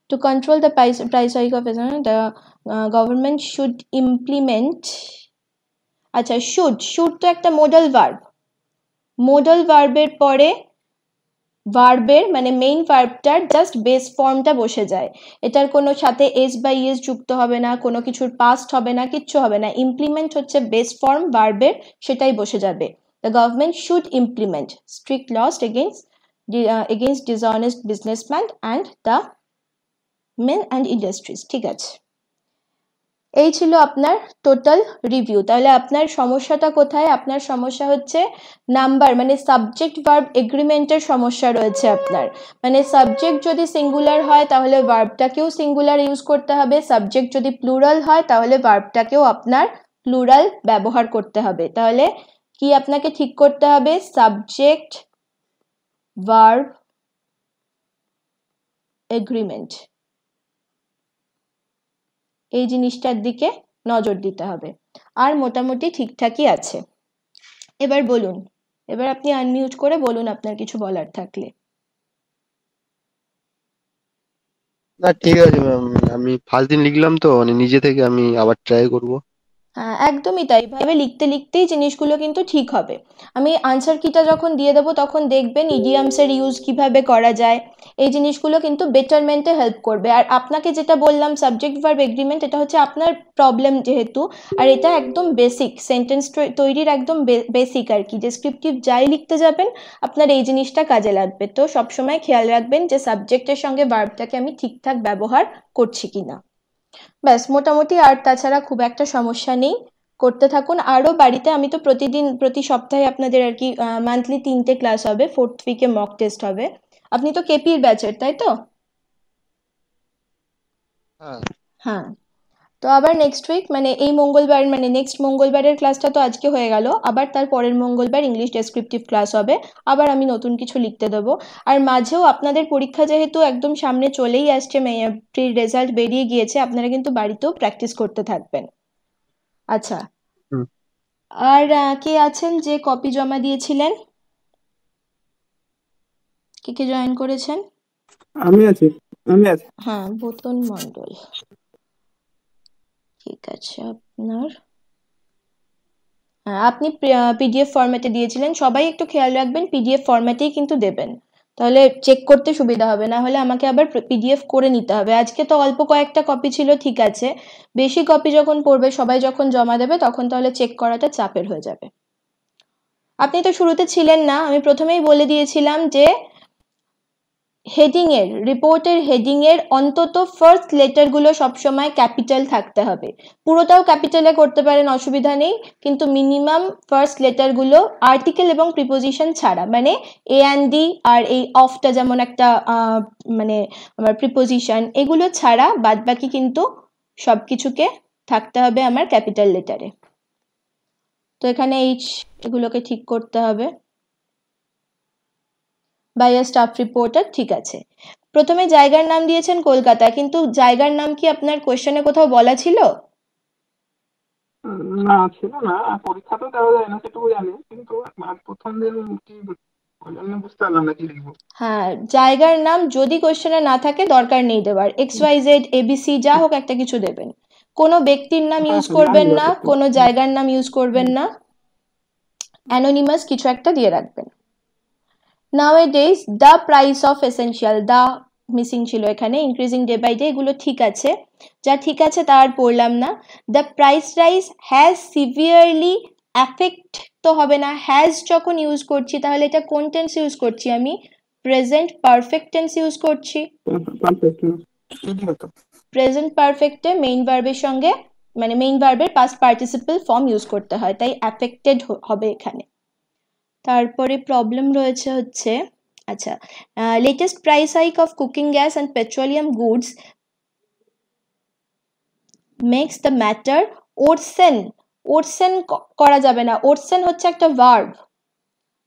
to control the price price hike of the government should implement আচ্ছা শুড শুড তো একটা মোডাল ভার্ব মোডাল ভার্বের পরে ভার্বের মানে মেইন ভার্বটার জাস্ট বেস ফর্মটা বসে যায় এটার কোনো সাথে এস বাই এস যুক্ত হবে না কোনো কিছুর পাস্ট হবে না কিচ্ছু হবে না ইমপ্লিমেন্ট হচ্ছে বেস ফর্ম ভার্বের সেটাই বসে যাবে the government should implement strict laws against against dishonest businessman and the men and industries ঠিক আছে এই ছিল আপনার টোটাল রিভিউ তাহলে আপনার সমস্যাটা কোথায় আপনার সমস্যা হচ্ছে নাম্বার মানে সাবজেক্ট ভার্ব এগ্রিমেন্টের সমস্যা রয়েছে আপনার মানে সাবজেক্ট যদি সিঙ্গুলার হয় তাহলে ভার্বটাকেও সিঙ্গুলার ইউজ করতে হবে সাবজেক্ট যদি প্লুরাল হয় তাহলে ভার্বটাকেও আপনার প্লুরাল ব্যবহার করতে হবে তাহলে কি আপনাকে ঠিক করতে হবে সাবজেক্ট ভার্ব এগ্রিমেন্ট এই জিনিসটার দিকে নজর দিতে হবে আর মোটামুটি ঠিকঠাকই আছে এবার বলুন এবার আপনি আনমিউট করে বলুন আপনার কিছু বলার থাকলে না ঠিক আছে ম্যাম আমি ফার্স্ট দিন লিখলাম তো মানে নিজে থেকে আমি আবার ট্রাই করবো হ্যাঁ একদমই তাই ভাবে লিখতে লিখতেই জিনিসগুলো কিন্তু ঠিক হবে আমি আনসার কিটা যখন দিয়ে দেবো তখন দেখবেন ইডিয়ামসের ইউজ কিভাবে করা যায় এই জিনিসগুলো কিন্তু বেটারমেন্টে হেল্প করবে আর আপনাকে যেটা বললাম সাবজেক্ট ভার্ব এগ্রিমেন্ট এটা হচ্ছে আপনার প্রবলেম যেহেতু আর এটা একদম বেসিক সেন্টেন্স তৈরির একদম বেসিক আর কি ডেসক্রিপটিভ যাই লিখতে যাবেন আপনার এই জিনিসটা কাজে লাগবে তো সবসময় খেয়াল রাখবেন যে সাবজেক্টের সঙ্গে ভার্বটাকে আমি ঠিকঠাক ব্যবহার করছি কিনা ব্যাস মোটামুটি আর তাছাড়া খুব একটা সমস্যা নেই করতে থাকুন আরও বাড়িতে আমি তো প্রতিদিন প্রতি সপ্তাহে আপনাদের আর কি মান্থলি তিনটে ক্লাস হবে ফোর্থ উইকে মক টেস্ট হবে আপনি তো কেপির ব্যাচের তাই তো হ্যাঁ, হ্যাঁ। তো আবার নেক্সট উইক মানে এই মঙ্গলবার মানে নেক্সট মঙ্গলবারের ক্লাসটা তো আজকে হয়ে গেল আবার তার পরের মঙ্গলবার ইংলিশ ডেসক্রিপটিভ ক্লাস হবে আবার আমি নতুন কিছু লিখতে দেবো আর মাঝেও আপনাদের পরীক্ষা যেহেতু একদম সামনে চলেই আসছে মে এপ্রিল রেজাল্ট বেরিয়ে গিয়েছে আপনারা কিন্তু বাড়িতেও প্র্যাকটিস করতে থাকবেন আচ্ছা আর কে আছেন যে কপি জমা দিয়েছিলেন কে কে জয়েন করেছেন আমি আছি আমি আছি হ্যাঁ বোতন মন্ডল ঠিক আছে আপনার হ্যাঁ আপনি পিডিএফ ফরম্যাটে দিয়েছিলেন সবাই একটু খেয়াল রাখবেন পিডিএফ ফরম্যাটেই কিন্তু দেবেন তাহলে চেক করতে সুবিধা হবে না হলে আমাকে আবার পিডিএফ করে নিতে হবে আজকে তো অল্প কয়েকটা কপি ছিল ঠিক আছে বেশি কপি যখন পড়বে সবাই যখন জমা দেবে তখন তাহলে চেক করাটা চাপের হয়ে যাবে আপনি তো শুরুতে ছিলেন না আমি প্রথমেই বলে দিয়েছিলাম যে হেডিংয়ের রিপোর্টের হেডিংয়ের অন্তত ফার্স্ট লেটারগুলো সবসময় ক্যাপিটাল থাকতে হবে পুরোটাও ক্যাপিটালে করতে পারেন অসুবিধা নেই কিন্তু মিনিমাম ফার্স্ট লেটারগুলো আর্টিকেল এবং প্রিপোজিশন ছাড়া মানে এ অ্যান্ড ডি আর এই অফটা যেমন একটা মানে আমার প্রিপোজিশন এগুলো ছাড়া বাদবাকি কিন্তু সব কিছুকে থাকতে হবে আমার ক্যাপিটাল লেটারে তো এখানে এইচ এগুলোকে ঠিক করতে হবে বাই আ স্টাফ রিপোর্টার ঠিক আছে প্রথমে জায়গার নাম দিয়েছেন কলকাতা কিন্তু জায়গার নাম কি আপনার কোয়েশ্চেনে কোথাও বলা ছিল না ছিল না পরীক্ষা তো দেওয়া যায় না সেটুকু জানি কিন্তু প্রথম দিন কি হ্যাঁ জায়গার নাম যদি কোশ্চেনে না থাকে দরকার নেই দেওয়ার এক্স ওয়াই জেড এবিসি যা হোক একটা কিছু দেবেন কোনো ব্যক্তির নাম ইউজ হ্যাঁ, হ্যাঁ, করবেন না কোনো জায়গার নাম ইউজ করবেন না অ্যানোনিমাস কিছু একটা দিয়ে রাখবেন nowadays the price of essential the missing ছিল এখানে ইনক্রিজিং ডে বাই ডে এগুলো ঠিক আছে যা ঠিক আছে তা আর পড়লাম না the price rise has severely affect তো হবে না হ্যাজ যখন ইউজ করছি তাহলে এটা কোন টেন্স ইউজ করছি আমি প্রেজেন্ট পারফেক্ট টেন্স ইউজ করছি প্রেজেন্ট পারফেক্টে মেইন ভার্বের সঙ্গে মানে মেইন ভার্বের পাস্ট পার্টিসিপল ফর্ম ইউজ করতে হয় তাই অ্যাফেক্টেড হবে এখানে তারপরে প্রবলেম রয়েছে হচ্ছে আচ্ছা latest price hike of cooking gas and petroleum goods makes the matter worsen worsen করা যাবে না ওরসেন হচ্ছে একটা ভার্ব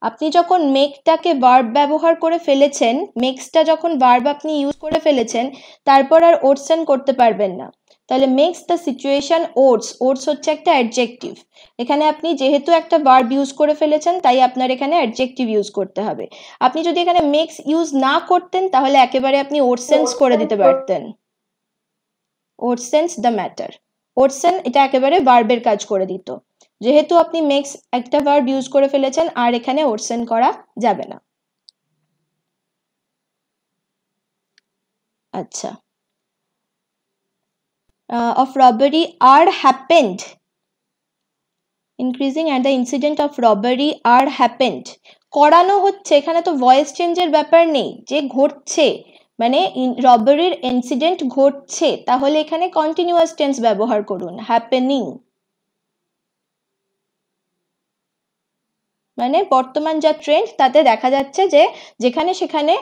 আপনি যখন মেকটাকে ভার্ব ব্যবহার করে ফেলেছেন মেক্সটা যখন ভার্ব আপনি ইউজ করে ফেলেছেন তারপর আর ওরসেন করতে পারবেন না তাহলে makes the situation worse worse হচ্ছে একটা অ্যাডজেক্টিভ এখানে আপনি যেহেতু একটা ভার্ব ইউজ করে ফেলেছেন তাই আপনার এখানে অ্যাডজেক্টিভ ইউজ করতে হবে আপনি যদি এখানে মেক্স ইউজ না করতেন তাহলে একেবারে আপনি ওটসেন্স করে দিতে পারতেন ওটসেন্স দ্য ম্যাটার ওটসেন এটা একেবারে ভার্বের কাজ করে দিত যেহেতু আপনি মেক্স একটা ভার্ব ইউজ করে ফেলেছেন আর এখানে ওটসেন করা যাবে না আচ্ছা uh, of robbery are happened increasing at the incident of robbery are happened করানো হচ্ছে এখানে তো ভয়েস চেঞ্জের ব্যাপার নেই যে ঘটছে মানে রবারির ইনসিডেন্ট ঘটছে তাহলে এখানে কন্টিনিউয়াস টেন্স ব্যবহার করুন হ্যাপেনিং মানে বর্তমান যা ট্রেন্ড তাতে দেখা যাচ্ছে যে যেখানে সেখানে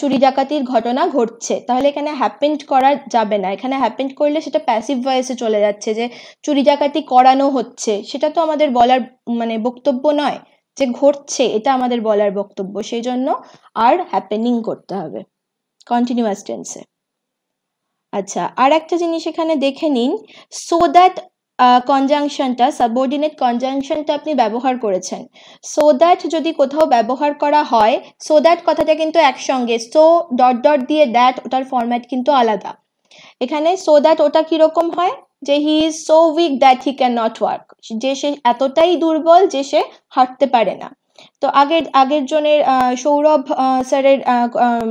চুরি ডাকাতির ঘটনা ঘটছে তাহলে এখানে হ্যাপেন্ড করা যাবে না এখানে হ্যাপেন্ড করলে সেটা প্যাসিভ ভয়েসে চলে যাচ্ছে যে চুরি ডাকাতি করানো হচ্ছে সেটা তো আমাদের বলার মানে বক্তব্য নয় যে ঘটছে এটা আমাদের বলার বক্তব্য সেই জন্য আর হ্যাপেনিং করতে হবে কন্টিনিউয়াস টেন্সে আচ্ছা আর একটা জিনিস এখানে দেখে নিন সো দ্যাট কনজাংশনটা সাবঅর্ডিনেট কনজাংশনটা আপনি ব্যবহার করেছেন সো দ্যাট যদি কোথাও ব্যবহার করা হয় সো দ্যাট কথাটা কিন্তু একসঙ্গে সো ডট ডট দিয়ে দ্যাট ওটার ফরম্যাট কিন্তু আলাদা এখানে সো দ্যাট ওটা কীরকম হয় যে he is so weak that he can not work যে সে এতটাই দুর্বল যে সে হাঁটতে পারে না তো আগের আগের জনের সৌরভ স্যারের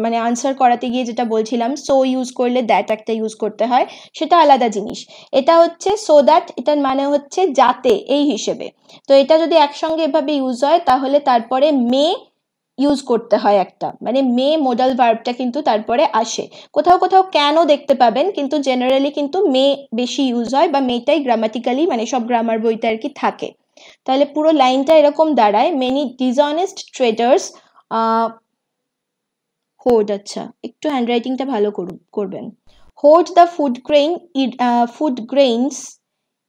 মানে আনসার করাতে গিয়ে যেটা বলছিলাম সো ইউজ করলে দ্যাট একটা ইউজ করতে হয় সেটা আলাদা জিনিস এটা হচ্ছে সো দ্যাট এটার মানে হচ্ছে যাতে এই হিসেবে তো এটা যদি একসঙ্গে এভাবে ইউজ হয় তাহলে তারপরে মে ইউজ করতে হয় একটা মানে মে মোডাল ভার্বটা কিন্তু তারপরে আসে কোথাও কোথাও কেন দেখতে পাবেন কিন্তু জেনারেলি কিন্তু মে বেশি ইউজ হয় বা মেটাই গ্রামাটিক্যালি মানে সব গ্রামার বইতে আর কি থাকে তাহলে পুরো লাইনটা এরকম দাঁড়ায় মেনি ডিসঅনেস্ট ট্রেডার্স হোড আচ্ছা একটু হ্যান্ডরাইটিংটা ভালো করবেন hoard the food grain food grains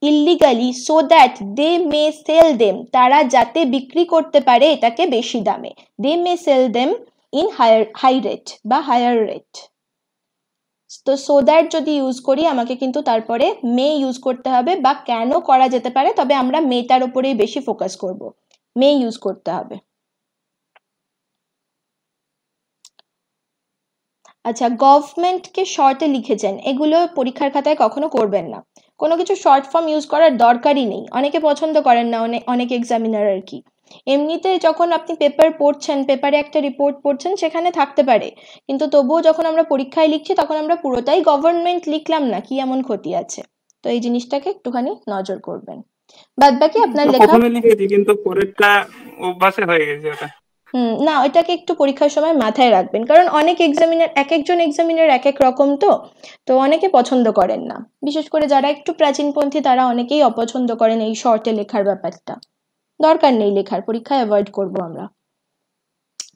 illegally so that they may sell them তারা যাতে বিক্রি করতে পারে এটাকে বেশি দামে they may sell them in higher high rate বা হায়ার রেট তো সো দ্যাট যদি ইউজ করি আমাকে কিন্তু তারপরে মে ইউজ করতে হবে বা কেন করা যেতে পারে তবে আমরা মেটার ওপরেই বেশি ফোকাস করব মে ইউজ করতে হবে আচ্ছা গভর্নমেন্টকে শর্টে লিখেছেন এগুলো পরীক্ষার খাতায় কখনো করবেন না কোনো কিছু শর্ট ফর্ম ইউজ করার দরকারই নেই অনেকে পছন্দ করেন না অনেক অনেক এক্সামিনার আর কি এমনিতে যখন আপনি পেপার পড়ছেন পেপারে একটা রিপোর্ট পড়ছেন সেখানে থাকতে পারে কিন্তু তবুও যখন আমরা পরীক্ষায় লিখছি তখন আমরা পুরোটাই গভর্নমেন্ট লিখলাম না কি এমন ক্ষতি আছে তো এই জিনিসটাকে একটুখানি নজর করবেন বাদ বাকি আপনার লেখা কিন্তু অভ্যাসে হয়ে গেছে ওটা হুম না ওইটাকে একটু পরীক্ষার সময় মাথায় রাখবেন কারণ অনেক এক্সামিনার এক একজন এক্সামিনার এক এক রকম তো তো অনেকে পছন্দ করেন না বিশেষ করে যারা একটু প্রাচীনপন্থী তারা অনেকেই অপছন্দ করেন এই শর্টে লেখার ব্যাপারটা দরকার নেই লেখার পরীক্ষায় অ্যাভয়েড করব আমরা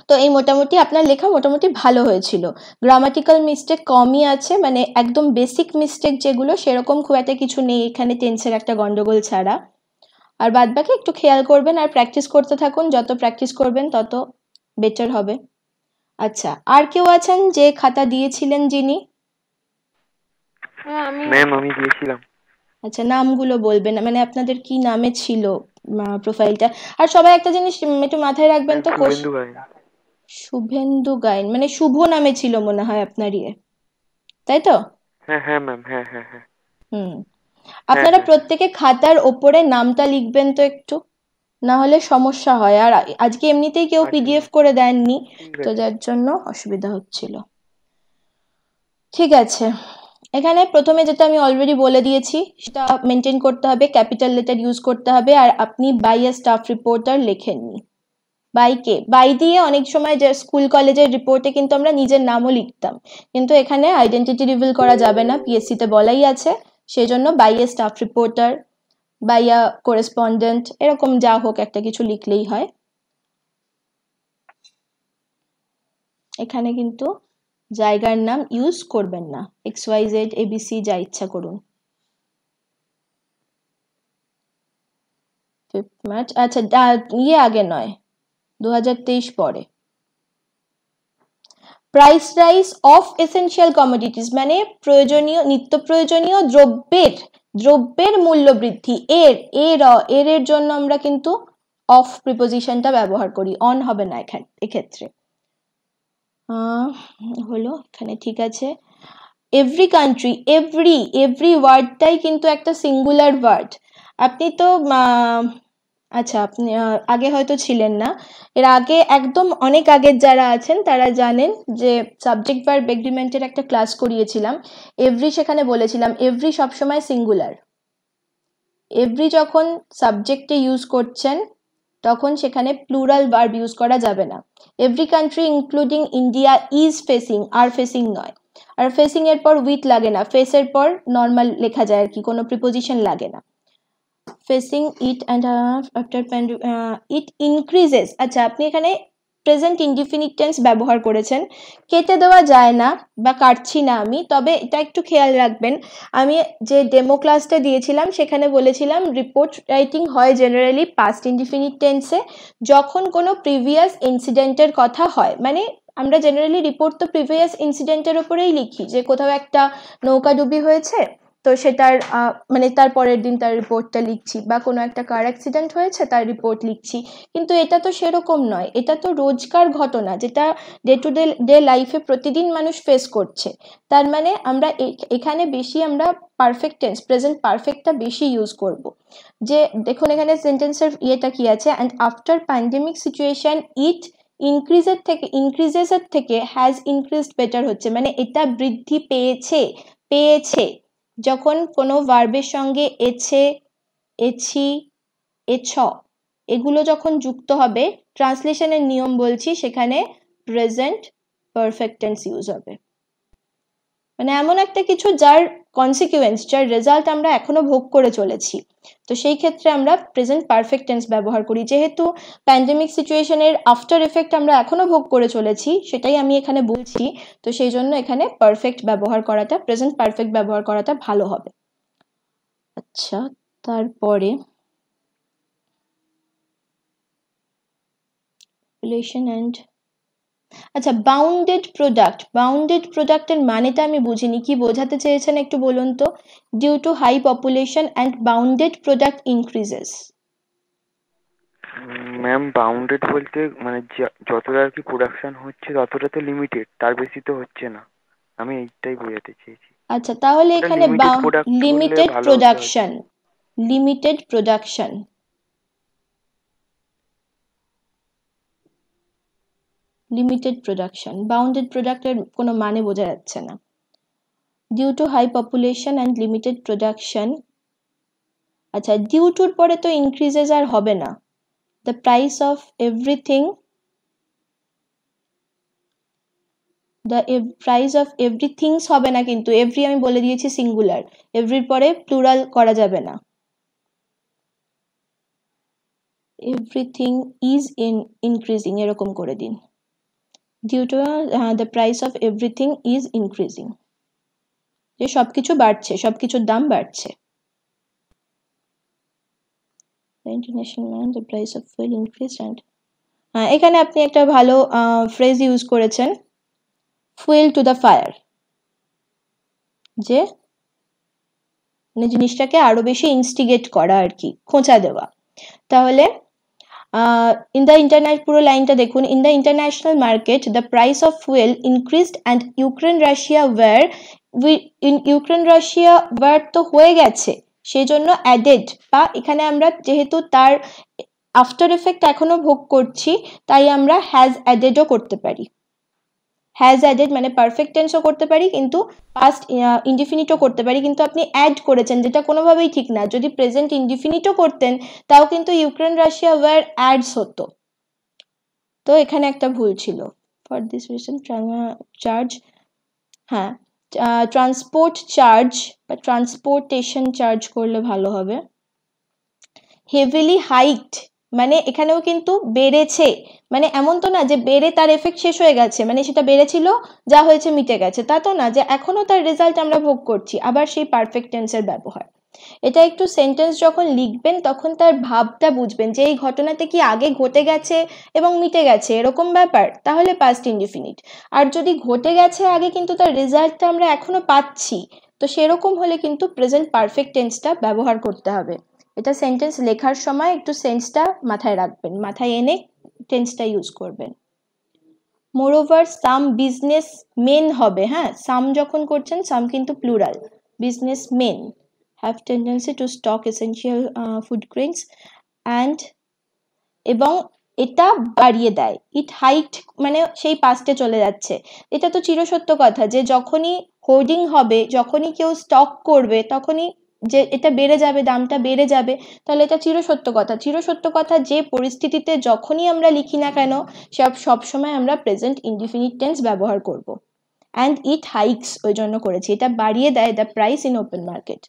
তো এই মোটামুটি আপনার লেখা মোটামুটি ভালো হয়েছিল গ্রামাটিক্যাল মিস্টেক কমই আছে মানে একদম বেসিক মিস্টেক যেগুলো সেরকম খুব একটা কিছু নেই এখানে টেন্সের একটা গন্ডগোল ছাড়া আর বাদ বাকি একটু খেয়াল করবেন আর প্র্যাকটিস করতে থাকুন যত প্র্যাকটিস করবেন তত বেটার হবে আচ্ছা আর কেউ আছেন যে খাতা দিয়েছিলেন যিনি ম্যাম আমি দিয়েছিলাম আচ্ছা নামগুলো বলবেন মানে আপনাদের কি নামে ছিল প্রোফাইলটা আর সবাই একটা জিনিস একটু মাথায় রাখবেন তো শুভেন্দু গায়ন মানে শুভ নামে ছিল মনে হয় আপনার ইয়ে তাই তো হ্যাঁ হ্যাঁ হ্যাঁ হ্যাঁ হ্যাঁ, হ্যাঁ আপনারা হ্যাঁ। প্রত্যেকে খাতার ওপরে নামটা লিখবেন তো একটু না হলে সমস্যা হয় আর আজকে এমনিতেই কেউ পিডিএফ আচ্ছা। করে দেননি তো যার জন্য অসুবিধা হচ্ছিল ঠিক আছে এখানে প্রথমে যেটা আমি অলরেডি বলে দিয়েছি সেটা মেনটেন করতে হবে ক্যাপিটাল লেটার ইউজ করতে হবে আর আপনি বাই এ স্টাফ রিপোর্টার লেখেননি বাইকে বাই দিয়ে অনেক সময় যে স্কুল কলেজের রিপোর্টে কিন্তু আমরা নিজের নামও লিখতাম কিন্তু এখানে আইডেন্টিটি রিভিল করা যাবে না পিএসসিতে বলাই আছে সেই জন্য by a staff reporter by a correspondent এরকম যা হোক একটা কিছু লিখলেই হয় এখানে কিন্তু জায়গার নাম ইউজ করবেন না এক্স ওয়াই জেড এবিসি যা ইচ্ছা করুন ফিফথ আচ্ছা ইয়ে আগে নয় দু পরে price rise of essential commodities মানে প্রয়োজনীয় নিত্য প্রয়োজনীয় দ্রব্যের দ্রব্যের মূল্য বৃদ্ধি এর এর এর এর জন্য আমরা কিন্তু অফ প্রিপোজিশনটা ব্যবহার করি অন হবে না এক্ষেত্রে হলো এখানে ঠিক আছে এভরি কান্ট্রি এভরি এভরি ওয়ার্ডটাই কিন্তু একটা সিঙ্গুলার ওয়ার্ড আপনি তো আচ্ছা আপনি আগে হয়তো ছিলেন না এর আগে একদম অনেক আগের যারা আছেন তারা জানেন যে সাবজেক্ট ভার্ব এগ্রিমেন্টের একটা ক্লাস করিয়েছিলাম এভরি সেখানে বলেছিলাম এভরি সবসময় সিঙ্গুলার এভরি যখন সাবজেক্টে ইউজ করছেন তখন সেখানে প্লুরাল ভার্ব ইউজ করা যাবে না every country including India is facing are facing নয় আর ফেসিং এর পর উইথ লাগে না ফেসের পর নর্মাল লেখা যায় আর কি কোনো প্রিপোজিশন লাগে না facing it and after it increases আচ্ছা আপনি এখানে প্রেজেন্ট ইনডিফিনিট টেন্স ব্যবহার করেছেন কেটে দেওয়া যায় না বা কাটছি না আমি তবে এটা একটু খেয়াল রাখবেন আমি যে ডেমো ক্লাসটা দিয়েছিলাম সেখানে বলেছিলাম রিপোর্ট রাইটিং হয় জেনারেলি পাস্ট ইনডিফিনিট টেন্সে যখন কোনো প্রিভিয়াস ইনসিডেন্টের কথা হয় মানে আমরা জেনারেলি রিপোর্ট তো প্রিভিয়াস ইনসিডেন্টের ওপরেই লিখি যে কোথাও একটা নৌকাডুবি হয়েছে তো সেটার মানে তার পরের দিন তার রিপোর্টটা লিখছি বা কোনো একটা কার অ্যাক্সিডেন্ট হয়েছে তার রিপোর্ট লিখছি কিন্তু এটা তো সেরকম নয় এটা তো রোজকার ঘটনা যেটা ডে টু ডে ডে লাইফে প্রতিদিন মানুষ ফেস করছে তার মানে আমরা এখানে বেশি আমরা পারফেক্ট টেন্স প্রেজেন্ট পারফেক্টটা বেশি ইউজ করব যে দেখুন এখানে সেন্টেন্সের ইয়েটা কি আছে and after pandemic situation it ইনক্রিজের থেকে ইনক্রিজেসের থেকে হ্যাজ ইনক্রিজড বেটার হচ্ছে মানে এটা বৃদ্ধি পেয়েছে পেয়েছে যখন কোনো ভার্বের সঙ্গে এছে এছি এছ এগুলো যখন যুক্ত হবে ট্রান্সলেশনের নিয়ম বলছি সেখানে প্রেজেন্ট পারফেক্ট টেন্স ইউজ হবে মানে এমন একটা কিছু যার কনসিকুয়েন্স যার রেজাল্ট আমরা এখনো ভোগ করে চলেছি তো সেই ক্ষেত্রে আমরা প্রেজেন্ট পারফেক্ট টেন্স ব্যবহার করি যেহেতু প্যান্ডেমিক সিচুয়েশনের আফটার এফেক্ট আমরা এখনও ভোগ করে চলেছি সেটাই আমি এখানে বলছি তো সেই জন্য এখানে পারফেক্ট ব্যবহার করাটা প্রেজেন্ট পারফেক্ট ব্যবহার করাটা ভালো হবে আচ্ছা তারপরে রিলেশন অ্যান্ড আচ্ছা বাউন্ডেড প্রোডাক্ট বাউন্ডেড প্রোডাক্টের মানেটা আমি বুঝিনি কি বোঝাতে চেয়েছেন একটু বলুন তো due to high population and bounded product increases ma'am bounded বলতে মানে যতটা আর কি প্রোডাকশন হচ্ছে ততটা তো লিমিটেড তার বেশি তো হচ্ছে না আমি এইটাই বোঝাতে চেয়েছি আচ্ছা তাহলে এখানে limited production limited production limited production bounded প্রোডাক্টের কোনো মানে বোঝা যাচ্ছে না due to high population and limited production আচ্ছা ডিউ টুর পরে তো ইনক্রিজেস আর হবে না the price of everything the price of everythings হবে না কিন্তু এভরি আমি বলে দিয়েছি সিঙ্গুলার এভরির পরে প্লুরাল করা যাবে না এভরিথিং ইজ ইন ইনক্রিজিং এরকম করে দিন due to uh, the price of everything is increasing যে সবকিছু বাড়ছে সবকিছুর দাম বাড়ছে price of fuel increase and এখানে আপনি একটা ভালো ফ্রেজ uh, ইউজ করেছেন ফুয়েল টু দ্য ফায়ার যে মানে জিনিসটাকে আরো বেশি ইনস্টিগেট করা আর কি খোঁচা দেওয়া তাহলে Uh, in the international পুরো লাইনটা দেখুন in the international market the price of fuel increased and Ukraine Russia were we, in Ukraine Russia were তো হয়ে গেছে সেই জন্য অ্যাডেড বা এখানে আমরা যেহেতু তার আফটার এফেক্ট এখনো ভোগ করছি তাই আমরা হ্যাজ অ্যাডেডও করতে পারি হ্যাজ অ্যাডেড মানে পারফেক্ট টেন্সও করতে পারি কিন্তু পাস্ট ইনডিফিনিটও করতে পারি কিন্তু আপনি অ্যাড করেছেন যেটা কোনোভাবেই ঠিক না যদি প্রেজেন্ট ইনডিফিনিটও করতেন তাও কিন্তু ইউক্রেন রাশিয়া ওয়ার অ্যাডস হতো তো এখানে একটা ভুল ছিল ফর দিস রিজন চার্জ হ্যাঁ ট্রান্সপোর্ট চার্জ বা ট্রান্সপোর্টেশন চার্জ করলে ভালো হবে হেভিলি হাইকড মানে এখানেও কিন্তু বেড়েছে মানে এমন তো না যে বেড়ে তার এফেক্ট শেষ হয়ে গেছে মানে সেটা বেড়েছিল যা হয়েছে মিটে গেছে তা তো না যে এখনও তার রেজাল্ট আমরা ভোগ করছি আবার সেই পারফেক্ট টেন্সের ব্যবহার এটা একটু সেন্টেন্স যখন লিখবেন তখন তার ভাবটা বুঝবেন যে এই ঘটনাতে কি আগে ঘটে গেছে এবং মিটে গেছে এরকম ব্যাপার তাহলে পাস্ট ইনডিফিনিট আর যদি ঘটে গেছে আগে কিন্তু তার রেজাল্টটা আমরা এখনও পাচ্ছি তো সেরকম হলে কিন্তু প্রেজেন্ট পারফেক্ট টেন্সটা ব্যবহার করতে হবে এটা সেন্টেন্স লেখার সময় একটু সেন্সটা মাথায় রাখবেন মাথায় এনে টেন্সটা ইউজ করবেন মোরওভার সাম বিজনেস মেন হবে হ্যাঁ সাম যখন করছেন সাম কিন্তু plural business men have tendency to stock essential food grains and এবং এটা বাড়িয়ে দেয় ইট হাইট মানে সেই পাস্টে চলে যাচ্ছে এটা তো চিরসত্য কথা যে যখনই হোর্ডিং হবে যখনই কেউ স্টক করবে তখনই যে এটা বেড়ে যাবে দামটা বেড়ে যাবে তাহলে এটা চিরসত্য কথা চিরসত্য কথা যে পরিস্থিতিতে যখনই আমরা লিখি না কেন সব সবসময় আমরা প্রেজেন্ট ইনডিফিনিট টেন্স ব্যবহার করব অ্যান্ড ইট হাইকস ওই জন্য করেছি এটা বাড়িয়ে দেয় the price in open market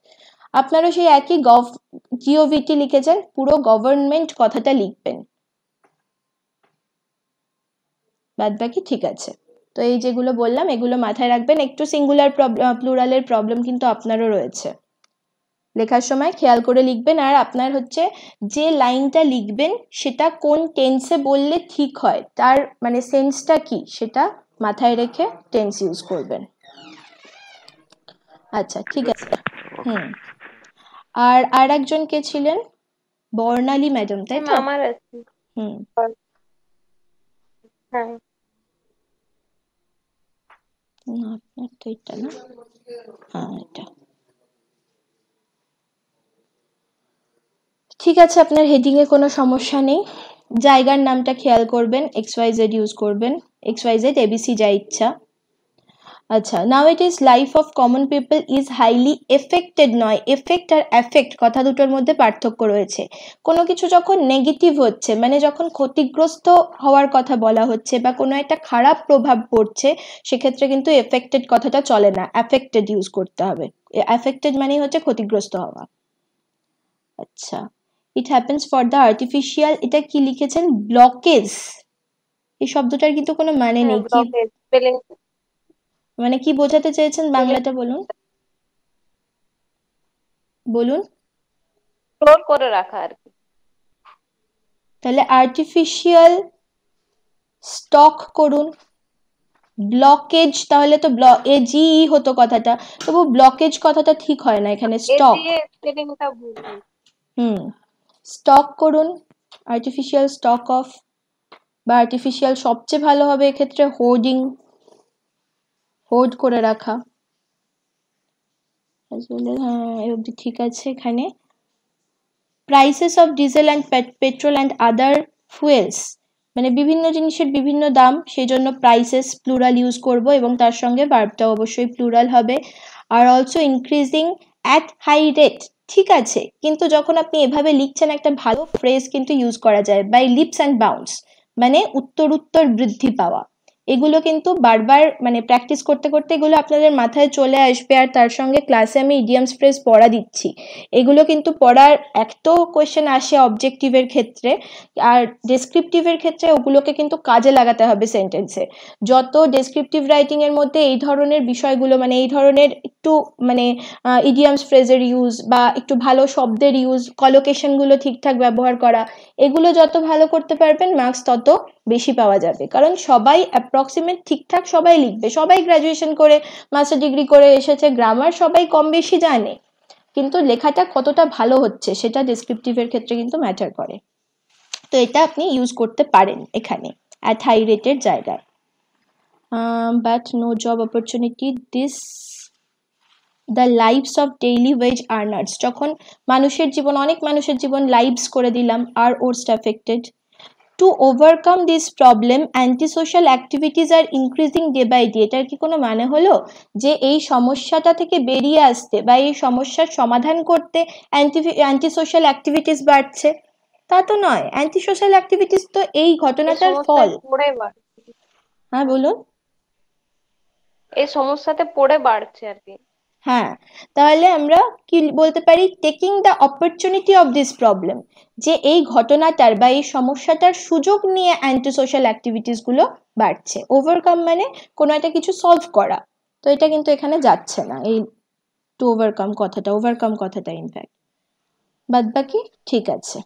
আপনারও সেই একই গভ জিওভিটি লিখেছেন পুরো গভর্নমেন্ট কথাটা লিখবেন বাদ বাকি ঠিক আছে তো এই যেগুলো বললাম এগুলো মাথায় রাখবেন একটু সিঙ্গুলার প্রবলেম প্লুরালের প্রবলেম কিন্তু আপনারও রয়েছে লেখার সময় খেয়াল করে লিখবেন আর আপনার হচ্ছে যে লাইনটা লিখবেন সেটা কোন টেন্সে বললে ঠিক হয় তার মানে সেন্সটা কি সেটা মাথায় রেখে টেন্স ইউজ করবেন আচ্ছা ঠিক আছে হুম আর আর একজন কে ছিলেন বর্ণালী ম্যাডাম তাই তো আমার আছে হুম হ্যাঁ না এটা না হ্যাঁ এটা ঠিক আছে আপনার হেডিংয়ে কোনো সমস্যা নেই জায়গার নামটা খেয়াল করবেন এক্স ওয়াই জেড ইউজ করবেন এক্স ওয়াই জেড এবিসি যা ইচ্ছা আচ্ছা now it is life of common people is highly affected নয় এফেক্ট আর এফেক্ট কথা দুটোর মধ্যে পার্থক্য রয়েছে কোনো কিছু যখন নেগেটিভ হচ্ছে মানে যখন ক্ষতিগ্রস্ত হওয়ার কথা বলা হচ্ছে বা কোনো একটা খারাপ প্রভাব পড়ছে সেক্ষেত্রে কিন্তু এফেক্টেড কথাটা চলে না অ্যাফেক্টেড ইউজ করতে হবে অ্যাফেক্টেড মানেই হচ্ছে ক্ষতিগ্রস্ত হওয়া আচ্ছা it happens for the artificial এটা কি লিখেছেন ব্লকেজ এই শব্দটার কিন্তু কোনো মানে হ্যাঁ, নেই কি মানে কি বোঝাতে চেয়েছেন বাংলাটা বলুন বলুন স্টোর করে রাখা আর কি তাহলে আর্টিফিশিয়াল স্টক করুন ব্লকেজ তাহলে তো এজি e হতো কথাটা তবু ব্লকেজ কথাটা ঠিক হয় না এখানে স্টক e হুম স্টক করুন আর্টিফিশিয়াল স্টক অফ বা আর্টিফিশিয়াল সবচেয়ে ভালো হবে এক্ষেত্রে হোর্ডিং হোর্ড করে রাখা হ্যাঁ, অবধি ঠিক আছে এখানে prices of diesel and petrol and other fuels মানে বিভিন্ন জিনিসের বিভিন্ন দাম সেই জন্য প্রাইসেস প্লুরাল ইউজ করব এবং তার সঙ্গে বার্বটা অবশ্যই প্লুরাল হবে are also increasing at high rate ঠিক আছে কিন্তু যখন আপনি এভাবে লিখছেন একটা ভালো ফ্রেজ কিন্তু ইউজ করা যায় বাই লিপস অ্যান্ড বাউন্স মানে উত্তর উত্তর বৃদ্ধি পাওয়া এগুলো কিন্তু বারবার মানে প্র্যাকটিস করতে করতে এগুলো আপনাদের মাথায় চলে আসবে আর তার সঙ্গে ক্লাসে আমি ইডিয়ামস ফ্রেজ পড়া দিচ্ছি এগুলো কিন্তু পড়ার এক তো কোয়েশ্চেন আসে অবজেক্টিভের ক্ষেত্রে আর ডেসক্রিপটিভের ক্ষেত্রে ওগুলোকে কিন্তু কাজে লাগাতে হবে সেন্টেন্সে যত ডেসক্রিপটিভ রাইটিংয়ের মধ্যে এই ধরনের বিষয়গুলো মানে এই ধরনের একটু মানে ইডিয়ামস ফ্রেজের ইউজ বা একটু ভালো শব্দের ইউজ কলোকেশনগুলো ঠিকঠাক ব্যবহার করা এগুলো যত ভালো করতে পারবেন মার্কস তত বেশি পাওয়া যাবে কারণ সবাই অ্যাপ্রক্সিমেট ঠিকঠাক সবাই লিখবে সবাই গ্র্যাজুয়েশন করে মাস্টার ডিগ্রি করে এসেছে গ্রামার সবাই কম বেশি জানে কিন্তু লেখাটা কতটা ভালো হচ্ছে সেটা ডিসক্রিপটিভের ক্ষেত্রে কিন্তু ম্যাটার করে তো এটা আপনি ইউজ করতে পারেন এখানে অ্যাট হাই রেটের জায়গায় but no job opportunity this the lives of daily wage earners যখন মানুষের জীবন অনেক মানুষের জীবন লাইভস করে দিলাম are worst affected to overcome this problem anti social activities are increasing day by day এটার কি কোনো মানে হলো যে এই সমস্যাটা থেকে বেরিয়ে আসতে বা এই সমস্যার সমাধান করতে অ্যান্টি অ্যান্টি সোশ্যাল অ্যাক্টিভিটিস বাড়ছে তা তো নয় অ্যান্টি সোশ্যাল অ্যাক্টিভিটিস তো এই ঘটনাটার ফল হ্যাঁ বলুন এই সমস্যাতে পড়ে বাড়ছে আর কি হ্যাঁ তাহলে আমরা কি বলতে পারি taking the opportunity of this problem যে এই ঘটনাটার বা এই সমস্যাটার সুযোগ নিয়ে অ্যান্টি সোশ্যাল অ্যাক্টিভিটিসগুলো বাড়ছে ওভারকাম মানে কোনো একটা কিছু সলভ করা তো এটা কিন্তু এখানে যাচ্ছে না এই টু ওভারকাম কথাটা ওভারকাম কথাটা ইনফ্যাক্ট বাদ বাকি ঠিক আছে